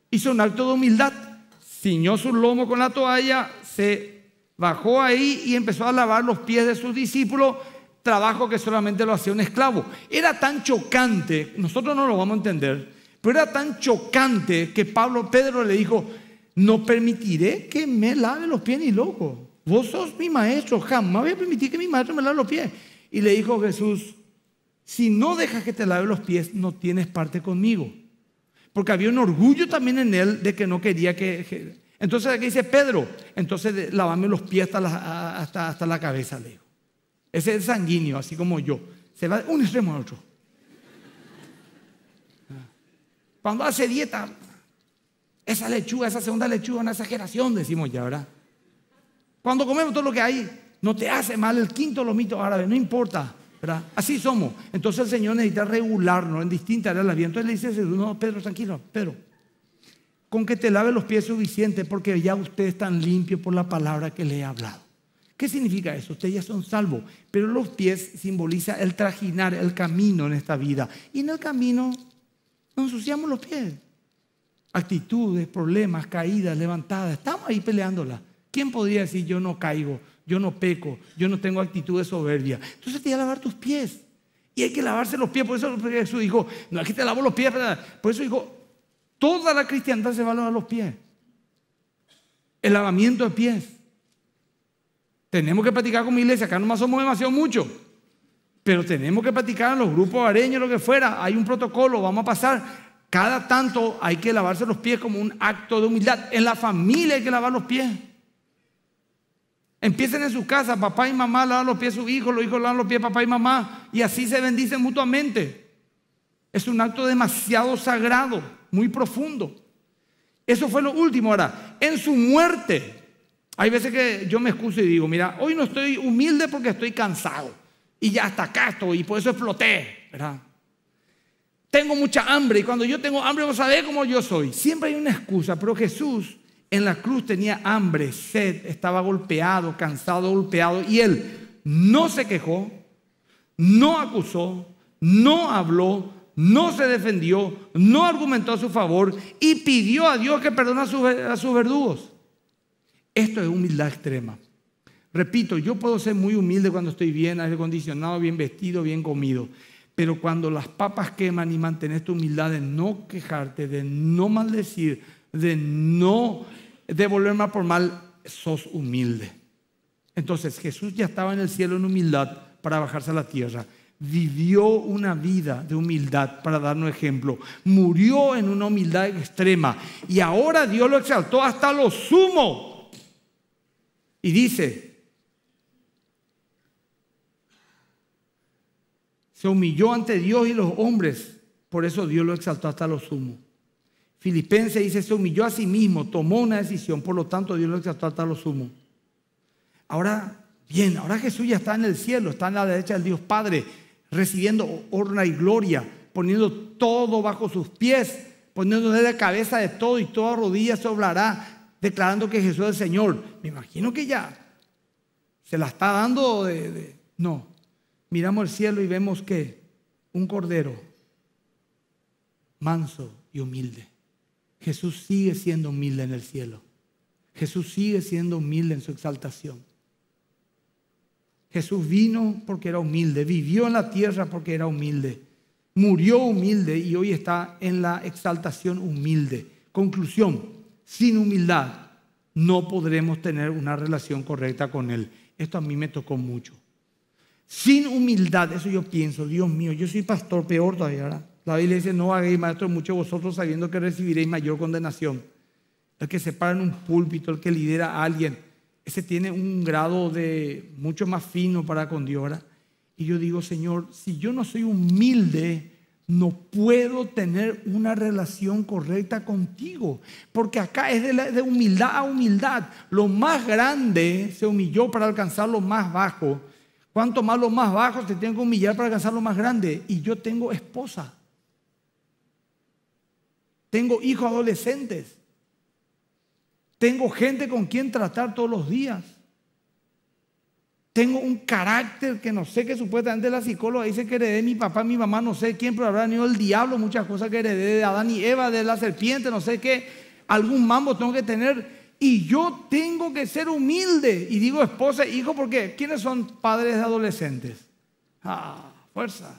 Hizo un acto de humildad, ciñó su lomo con la toalla, se Bajó ahí y empezó a lavar los pies de sus discípulos, trabajo que solamente lo hacía un esclavo. Era tan chocante, nosotros no lo vamos a entender, pero era tan chocante que Pablo Pedro le dijo, no permitiré que me lave los pies ni loco. Vos sos mi maestro, jamás voy a permitir que mi maestro me lave los pies. Y le dijo Jesús, si no dejas que te lave los pies, no tienes parte conmigo. Porque había un orgullo también en él de que no quería que entonces aquí dice Pedro, entonces lavame los pies hasta la, hasta, la cabeza, le digo. Ese es sanguíneo, así como yo. Se va de un extremo a otro. Ah. Cuando hace dieta, esa lechuga, esa segunda lechuga, una exageración, decimos ya, ¿verdad? Cuando comemos todo lo que hay, no te hace mal el quinto lomito árabe, no importa, ¿verdad? Así somos. Entonces el Señor necesita regularnos en distintas áreas de la vida. Entonces le dice, no, Pedro, tranquilo, Pedro, con que te lave los pies suficiente porque ya usted está limpio por la palabra que le he hablado. ¿Qué significa eso? Ustedes ya son salvos, pero los pies simboliza el trajinar, el camino en esta vida. Y en el camino nos ensuciamos los pies. Actitudes, problemas, caídas, levantadas, estamos ahí peleándolas. ¿Quién podría decir yo no caigo, yo no peco, yo no tengo actitudes de soberbia? Entonces te voy a lavar tus pies. Y hay que lavarse los pies, por eso Jesús dijo, no es que te lavo los pies, por eso dijo, Toda la cristiandad se va lavar los pies. El lavamiento de pies. Tenemos que practicar como iglesia. Acá nomás somos demasiado muchos. Pero tenemos que practicar en los grupos areños, lo que fuera. Hay un protocolo, vamos a pasar. Cada tanto hay que lavarse los pies como un acto de humildad. En la familia hay que lavar los pies. Empiecen en su casa, papá y mamá lavan los pies a sus hijos, los hijos lavan los pies a papá y mamá, y así se bendicen mutuamente. Es un acto demasiado sagrado muy profundo. Eso fue lo último. Ahora, en su muerte, hay veces que yo me excuso y digo, mira, hoy no estoy humilde porque estoy cansado y ya hasta acá estoy y por eso exploté, Tengo mucha hambre y cuando yo tengo hambre vos sabés cómo yo soy. Siempre hay una excusa, pero Jesús en la cruz tenía hambre, sed, estaba golpeado, cansado, golpeado y él no se quejó, no acusó, no habló, no se defendió, no argumentó a su favor y pidió a Dios que perdone a, sus verdugos. Esto es humildad extrema. Repito, yo puedo ser muy humilde cuando estoy bien aire acondicionado, bien vestido, bien comido. Pero cuando las papas queman y mantener tu humildad de no quejarte, de no maldecir, de no devolver mal por mal, sos humilde. Entonces Jesús ya estaba en el cielo en humildad para bajarse a la tierra vivió una vida de humildad para darnos ejemplo. Murió en una humildad extrema y ahora Dios lo exaltó hasta lo sumo. Y dice, se humilló ante Dios y los hombres, por eso Dios lo exaltó hasta lo sumo. Filipenses dice, se humilló a sí mismo, tomó una decisión, por lo tanto Dios lo exaltó hasta lo sumo. Ahora, bien, ahora Jesús ya está en el cielo, está en la derecha del Dios Padre recibiendo honra y gloria, poniendo todo bajo sus pies, poniéndose la cabeza de todo y toda rodilla se doblará, declarando que Jesús es el Señor. Me imagino que ya se la está dando de... No, miramos el cielo y vemos que un cordero manso y humilde. Jesús sigue siendo humilde en el cielo. Jesús sigue siendo humilde en su exaltación. Jesús vino porque era humilde, vivió en la tierra porque era humilde, murió humilde y hoy está en la exaltación humilde. Conclusión, sin humildad no podremos tener una relación correcta con Él. Esto a mí me tocó mucho. Sin humildad, eso yo pienso, Dios mío, yo soy pastor peor todavía, ¿verdad? La Biblia dice, no hagáis maestro mucho vosotros sabiendo que recibiréis mayor condenación. El que se para en un púlpito, el que lidera a alguien, ese tiene un grado de mucho más fino para con Dios. Y yo digo, Señor, si yo no soy humilde, no puedo tener una relación correcta contigo. Porque acá es de, de, humildad a humildad. Lo más grande se humilló para alcanzar lo más bajo. Cuanto más lo más bajo se tiene que humillar para alcanzar lo más grande. Y yo tengo esposa. Tengo hijos adolescentes. Tengo gente con quien tratar todos los días. Tengo un carácter que no sé qué, supuestamente la psicóloga dice que heredé mi papá, mi mamá, no sé quién, pero habrá venido el diablo, muchas cosas que heredé de Adán y Eva, de la serpiente, no sé qué. Algún mambo tengo que tener. Y yo tengo que ser humilde. Y digo esposa e hijo porque ¿quiénes son padres de adolescentes? Ah, fuerza.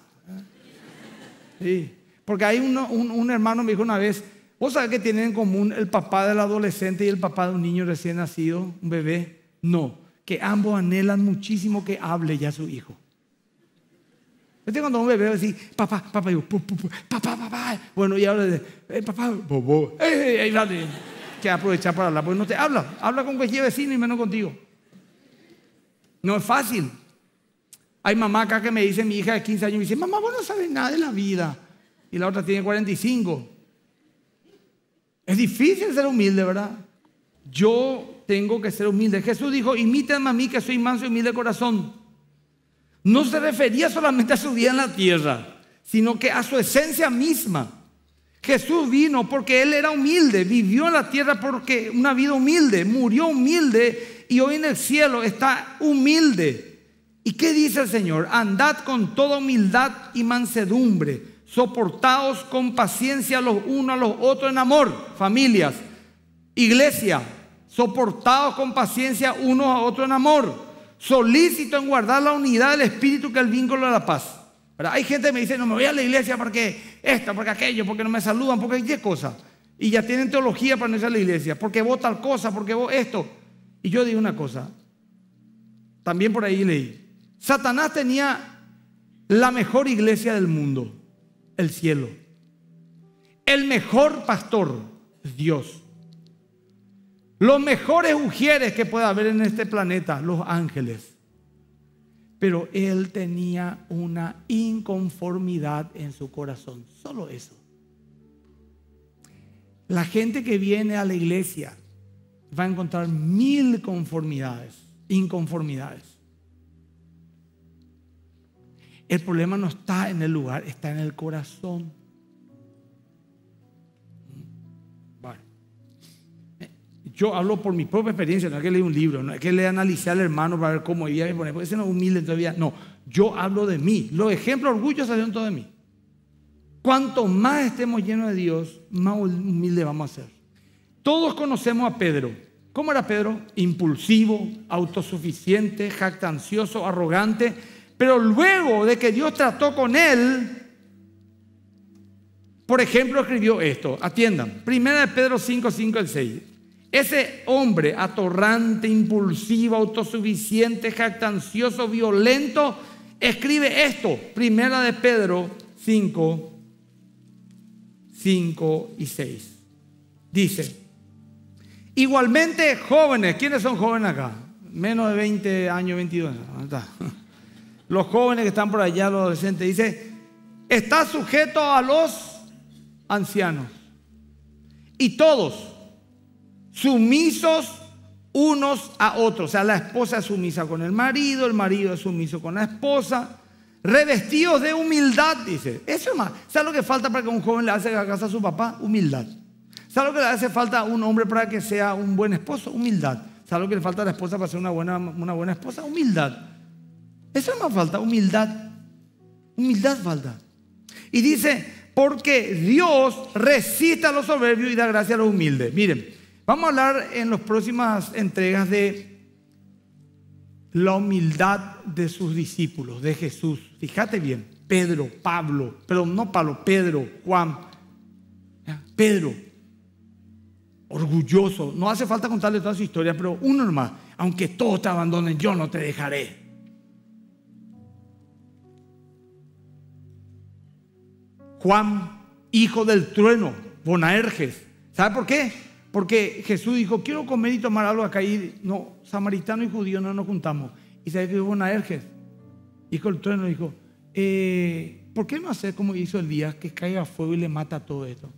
Sí. Porque hay un, un hermano me dijo una vez, ¿Vos sabés qué tienen en común el papá del adolescente y el papá de un niño recién nacido, un bebé? No, que ambos anhelan muchísimo que hable ya su hijo. Yo cuando un bebé va papá, papá, yo, papá, papá? Bueno, y ahora de, eh, papá, bobo, eh, eh, eh" que aprovechar para hablar, pues no te habla, habla con cualquier vecino y menos contigo. No es fácil. Hay mamá acá que me dice, mi hija de 15 años, me dice, mamá, vos no sabes nada de la vida. Y la otra tiene 45. Es difícil ser humilde, ¿verdad? Yo tengo que ser humilde. Jesús dijo, imítenme a mí que soy manso y humilde de corazón. No se refería solamente a su vida en la tierra, sino que a su esencia misma. Jesús vino porque Él era humilde, vivió en la tierra porque una vida humilde, murió humilde y hoy en el cielo está humilde. ¿Y qué dice el Señor? Andad con toda humildad y mansedumbre, soportados con paciencia los unos a los otros en amor, familias, iglesia, soportados con paciencia unos a otros en amor, solícito en guardar la unidad del espíritu que es el vínculo de la paz. Hay gente que me dice, no me voy a la iglesia porque esto, porque aquello, porque no me saludan, porque qué cosa. Y ya tienen teología para no ir a la iglesia, porque vos tal cosa, porque vos esto. Y yo digo una cosa, también por ahí leí, Satanás tenía la mejor iglesia del mundo el cielo. El mejor pastor Dios. Los mejores ujieres que pueda haber en este planeta, los ángeles. Pero él tenía una inconformidad en su corazón, solo eso. La gente que viene a la iglesia va a encontrar mil conformidades, inconformidades. El problema no está en el lugar, está en el corazón. Yo hablo por mi propia experiencia, no es que leí un libro, no es que le analicé al hermano para ver cómo iba me poner, ese no es humilde todavía. No, yo hablo de mí. Los ejemplos orgullosos salieron todos de mí. Cuanto más estemos llenos de Dios, más humilde vamos a ser. Todos conocemos a Pedro. ¿Cómo era Pedro? Impulsivo, autosuficiente, jactancioso, arrogante pero luego de que Dios trató con él, por ejemplo, escribió esto, atiendan, primera de Pedro 5, 5 y 6. Ese hombre atorrante, impulsivo, autosuficiente, jactancioso, violento, escribe esto, primera de Pedro 5, 5 y 6. Dice, igualmente jóvenes, ¿quiénes son jóvenes acá? Menos de 20 años, 22 años los jóvenes que están por allá, los adolescentes, dice, está sujeto a los ancianos. Y todos, sumisos unos a otros. O sea, la esposa es sumisa con el marido, el marido es sumiso con la esposa. Revestidos de humildad, dice. Eso es más. ¿Sabes lo que falta para que un joven le haga a casa a su papá? Humildad. ¿Sabes lo que le hace falta a un hombre para que sea un buen esposo? Humildad. ¿Sabes lo que le falta a la esposa para ser una buena, una buena esposa? Humildad. Eso no falta humildad. Humildad falta. Y dice, porque Dios resiste a los soberbios y da gracia a los humildes. Miren, vamos a hablar en las próximas entregas de la humildad de sus discípulos, de Jesús. Fíjate bien, Pedro, Pablo, perdón, no Pablo, Pedro, Juan, Pedro, orgulloso. No hace falta contarle toda su historia, pero uno nomás, aunque todos te abandonen, yo no te dejaré. Juan, hijo del trueno, Bonaerges. ¿Sabe por qué? Porque Jesús dijo, quiero comer y tomar algo acá. Y no, samaritano y judío no nos juntamos. ¿Y sabe que Bonaerges? Hijo del trueno dijo, eh, ¿por qué no hacer como hizo el día que caiga fuego y le mata todo esto?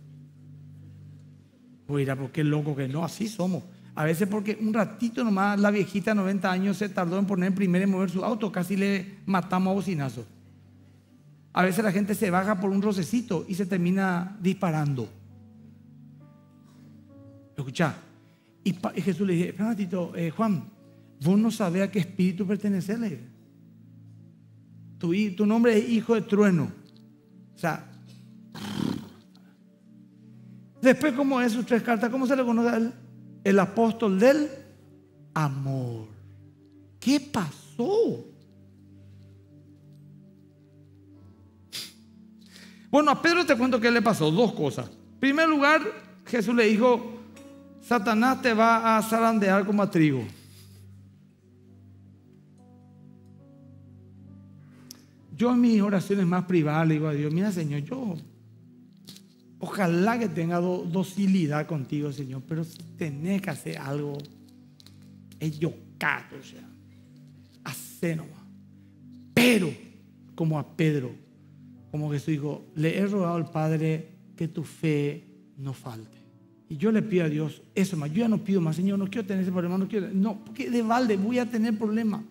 Mira, porque es loco que no, así somos. A veces porque un ratito nomás la viejita de 90 años se tardó en poner en primera y mover su auto, casi le matamos a bocinazos. A veces la gente se baja por un rocecito y se termina disparando. Escucha. Y, Jesús le dice, espera un eh, Juan, vos no sabés a qué espíritu pertenecerle. Tu, tu nombre es hijo de trueno. O sea, después como es sus tres cartas, ¿cómo se le conoce a El apóstol del amor. ¿Qué pasó? Bueno, a Pedro te cuento qué le pasó, dos cosas. En primer lugar, Jesús le dijo, Satanás te va a zarandear como a trigo. Yo en mis oraciones más privadas le digo a Dios, mira Señor, yo ojalá que tenga docilidad contigo, Señor, pero si tenés que hacer algo, es yo cato, o sea, a Pero, como a Pedro, como Jesús dijo, le he rogado al Padre que tu fe no falte. Y yo le pido a Dios eso más. Yo ya no pido más, Señor, no quiero tener ese problema, no quiero. No, porque de balde voy a tener problema.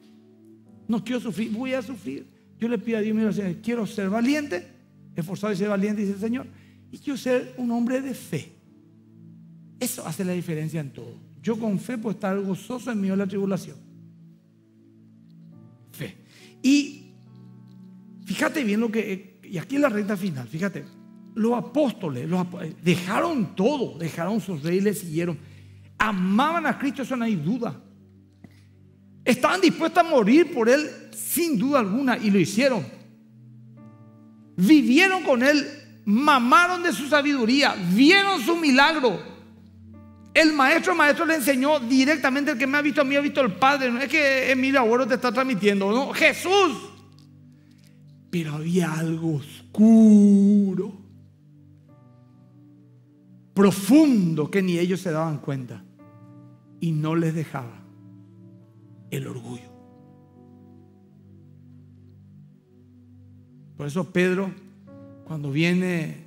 No quiero sufrir, voy a sufrir. Yo le pido a Dios, mira, quiero ser valiente, esforzado y ser valiente, dice el Señor. Y quiero ser un hombre de fe. Eso hace la diferencia en todo. Yo con fe puedo estar gozoso en medio de la tribulación. Fe. Y fíjate bien lo que y aquí en la recta final, fíjate, los apóstoles, eh, dejaron todo, dejaron sus reyes, le siguieron. Amaban a Cristo, eso no hay duda. Estaban dispuestos a morir por Él sin duda alguna y lo hicieron. Vivieron con Él, mamaron de su sabiduría, vieron su milagro. El maestro, el maestro le enseñó directamente, el que me ha visto a mí ha visto al Padre. No es que Emilio Abuelo te está transmitiendo, no, Jesús pero había algo oscuro, profundo, que ni ellos se daban cuenta y no les dejaba el orgullo. Por eso Pedro, cuando viene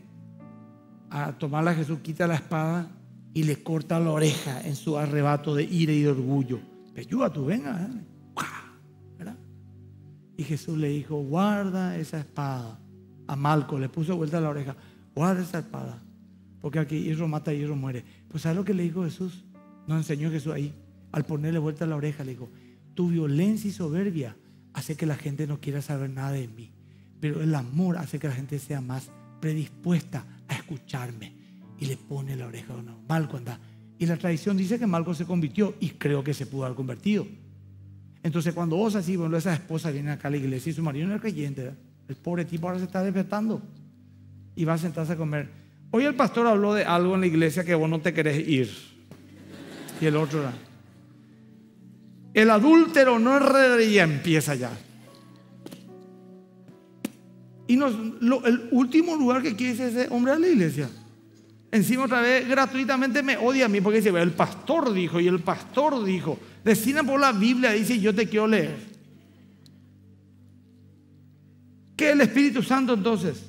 a tomar a Jesús, quita la espada y le corta la oreja en su arrebato de ira y de orgullo. Peyúa, tú venga. Y Jesús le dijo, guarda esa espada. A Malco le puso vuelta la oreja, guarda esa espada. Porque aquí hierro mata, y hierro muere. Pues ¿sabes lo que le dijo Jesús? Nos enseñó Jesús ahí. Al ponerle vuelta la oreja, le dijo, tu violencia y soberbia hace que la gente no quiera saber nada de mí. Pero el amor hace que la gente sea más predispuesta a escucharme. Y le pone la oreja a no, Malco anda. Y la tradición dice que Malco se convirtió y creo que se pudo haber convertido. Entonces, cuando vos así, bueno, esa esposa viene acá a la iglesia y su marido no es creyente, el pobre tipo ahora se está despertando y va a sentarse a comer. Hoy el pastor habló de algo en la iglesia que vos no te querés ir. Y el otro, el adúltero no es ya empieza ya. Y el último lugar que quiere es ese hombre a la iglesia. Encima otra vez gratuitamente me odia a mí porque dice, el pastor dijo y el pastor dijo. Decina por la Biblia dice, yo te quiero leer. ¿Qué es el Espíritu Santo entonces?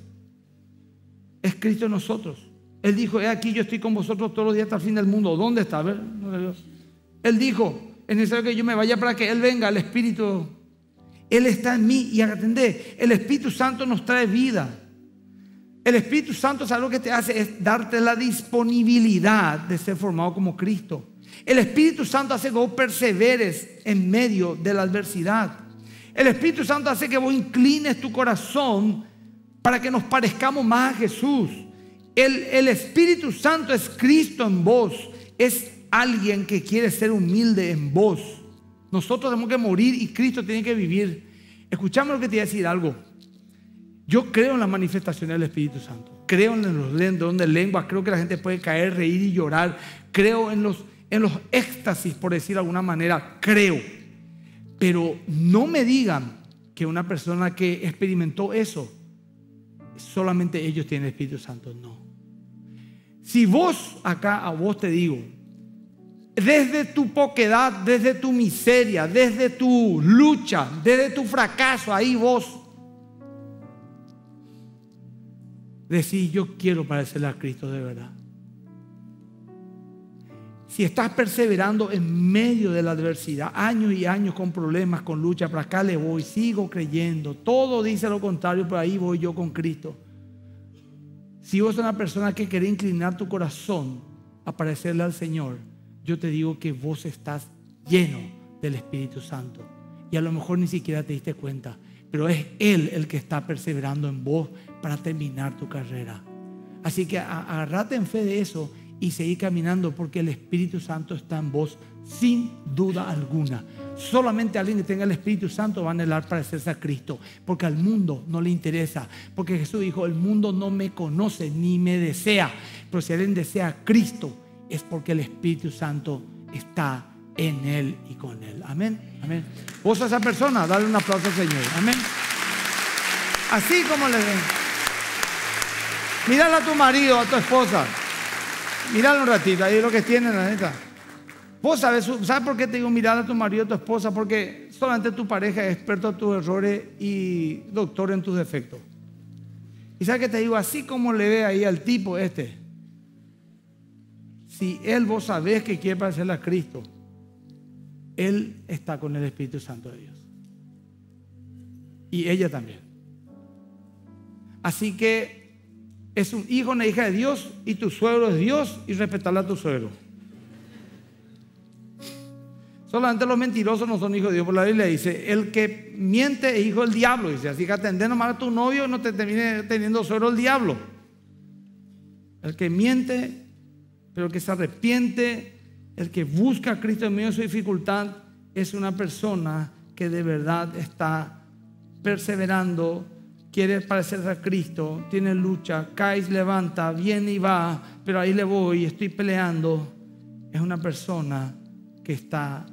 Es Cristo en nosotros. Él dijo, he aquí, yo estoy con vosotros todos los días hasta el fin del mundo. ¿Dónde está? Él dijo, es necesario que yo me vaya para que Él venga, el Espíritu. Él está en mí y atender. El Espíritu Santo nos trae vida. El Espíritu Santo, es lo que te hace? Es darte la disponibilidad de ser formado como Cristo. El Espíritu Santo hace que vos perseveres en medio de la adversidad. El Espíritu Santo hace que vos inclines tu corazón para que nos parezcamos más a Jesús. El, el Espíritu Santo es Cristo en vos. Es alguien que quiere ser humilde en vos. Nosotros tenemos que morir y Cristo tiene que vivir. Escuchame lo que te voy a decir algo. Yo creo en las manifestaciones del Espíritu Santo. Creo en los lentes lenguas. Creo que la gente puede caer, reír y llorar. Creo en los en los éxtasis, por decir de alguna manera, creo. Pero no me digan que una persona que experimentó eso, solamente ellos tienen Espíritu Santo. No. Si vos, acá a vos te digo, desde tu poquedad, desde tu miseria, desde tu lucha, desde tu fracaso, ahí vos decís, yo quiero parecerle a Cristo de verdad si estás perseverando en medio de la adversidad, años y años con problemas, con lucha, para acá le voy, sigo creyendo, todo dice lo contrario, pero ahí voy yo con Cristo. Si vos es una persona que quiere inclinar tu corazón a parecerle al Señor, yo te digo que vos estás lleno del Espíritu Santo. Y a lo mejor ni siquiera te diste cuenta, pero es Él el que está perseverando en vos para terminar tu carrera. Así que agarrate en fe de eso y seguir caminando porque el Espíritu Santo está en vos sin duda alguna. Solamente alguien que tenga el Espíritu Santo va a anhelar parecerse a Cristo, porque al mundo no le interesa, porque Jesús dijo, el mundo no me conoce ni me desea, pero si alguien desea a Cristo es porque el Espíritu Santo está en él y con él. Amén, amén. Vos a esa persona, dale un aplauso al Señor. Amén. Así como le ven. Mírala a tu marido, a tu esposa. Míralo un ratito, ahí es lo que tiene la neta. Vos sabes, ¿sabes por qué te digo mirar a tu marido, a tu esposa? Porque solamente tu pareja es experto en tus errores y doctor en tus defectos. Y sabes que te digo, así como le ve ahí al tipo este, si él vos sabés que quiere parecerle a Cristo, él está con el Espíritu Santo de Dios. Y ella también. Así que es un hijo, una hija de Dios y tu suegro es Dios y respetarle a tu suegro. Solamente los mentirosos no son hijos de Dios, por la Biblia dice, el que miente es hijo del diablo, dice, así que atender nomás a tu novio no te termine teniendo suegro el diablo. El que miente, pero que se arrepiente, el que busca a Cristo en medio de su dificultad, es una persona que de verdad está perseverando quiere parecerse a Cristo, tiene lucha, cae, levanta, viene y va, pero ahí le voy, estoy peleando, es una persona que está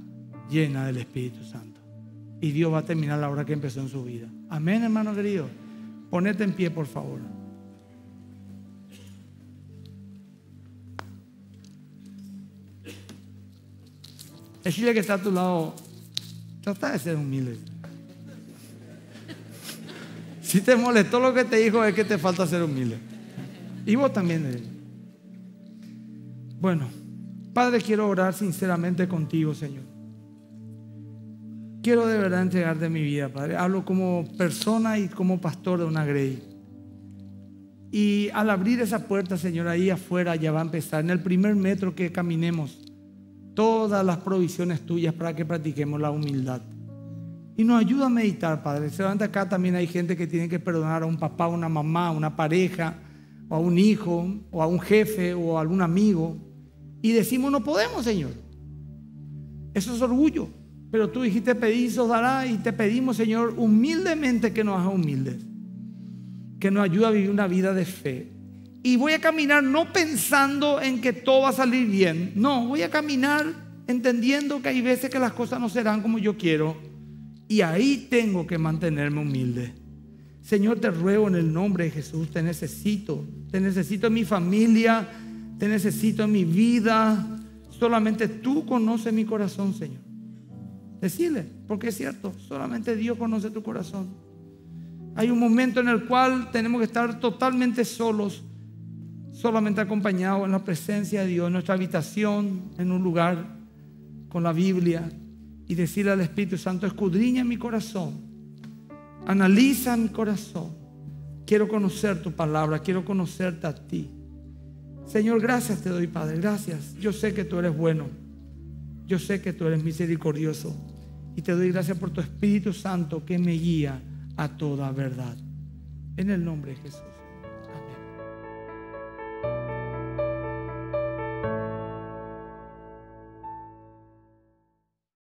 llena del Espíritu Santo. Y Dios va a terminar la hora que empezó en su vida. Amén, hermano querido. Ponete en pie, por favor. chile que está a tu lado, trata de ser humilde. Si te molestó lo que te dijo, es que te falta ser humilde. Y vos también. Eh. Bueno, Padre, quiero orar sinceramente contigo, Señor. Quiero de verdad entregarte mi vida, Padre. Hablo como persona y como pastor de una grey. Y al abrir esa puerta, Señor, ahí afuera ya va a empezar. En el primer metro que caminemos, todas las provisiones tuyas para que practiquemos la humildad. Y nos ayuda a meditar, Padre. Seguramente acá también hay gente que tiene que perdonar a un papá, a una mamá, a una pareja, o a un hijo, o a un jefe, o a algún amigo. Y decimos, no podemos, Señor. Eso es orgullo. Pero tú dijiste, pedís, os dará, y te pedimos, Señor, humildemente que nos haga humildes. Que nos ayude a vivir una vida de fe. Y voy a caminar no pensando en que todo va a salir bien. No, voy a caminar entendiendo que hay veces que las cosas no serán como yo quiero y ahí tengo que mantenerme humilde. Señor, te ruego en el nombre de Jesús, te necesito. Te necesito en mi familia, te necesito en mi vida. Solamente tú conoces mi corazón, Señor. Decile, porque es cierto, solamente Dios conoce tu corazón. Hay un momento en el cual tenemos que estar totalmente solos, solamente acompañados en la presencia de Dios, en nuestra habitación, en un lugar, con la Biblia, y decirle al Espíritu Santo, escudriña mi corazón, analiza mi corazón. Quiero conocer tu palabra, quiero conocerte a ti. Señor, gracias te doy, Padre, gracias. Yo sé que tú eres bueno, yo sé que tú eres misericordioso y te doy gracias por tu Espíritu Santo que me guía a toda verdad. En el nombre de Jesús.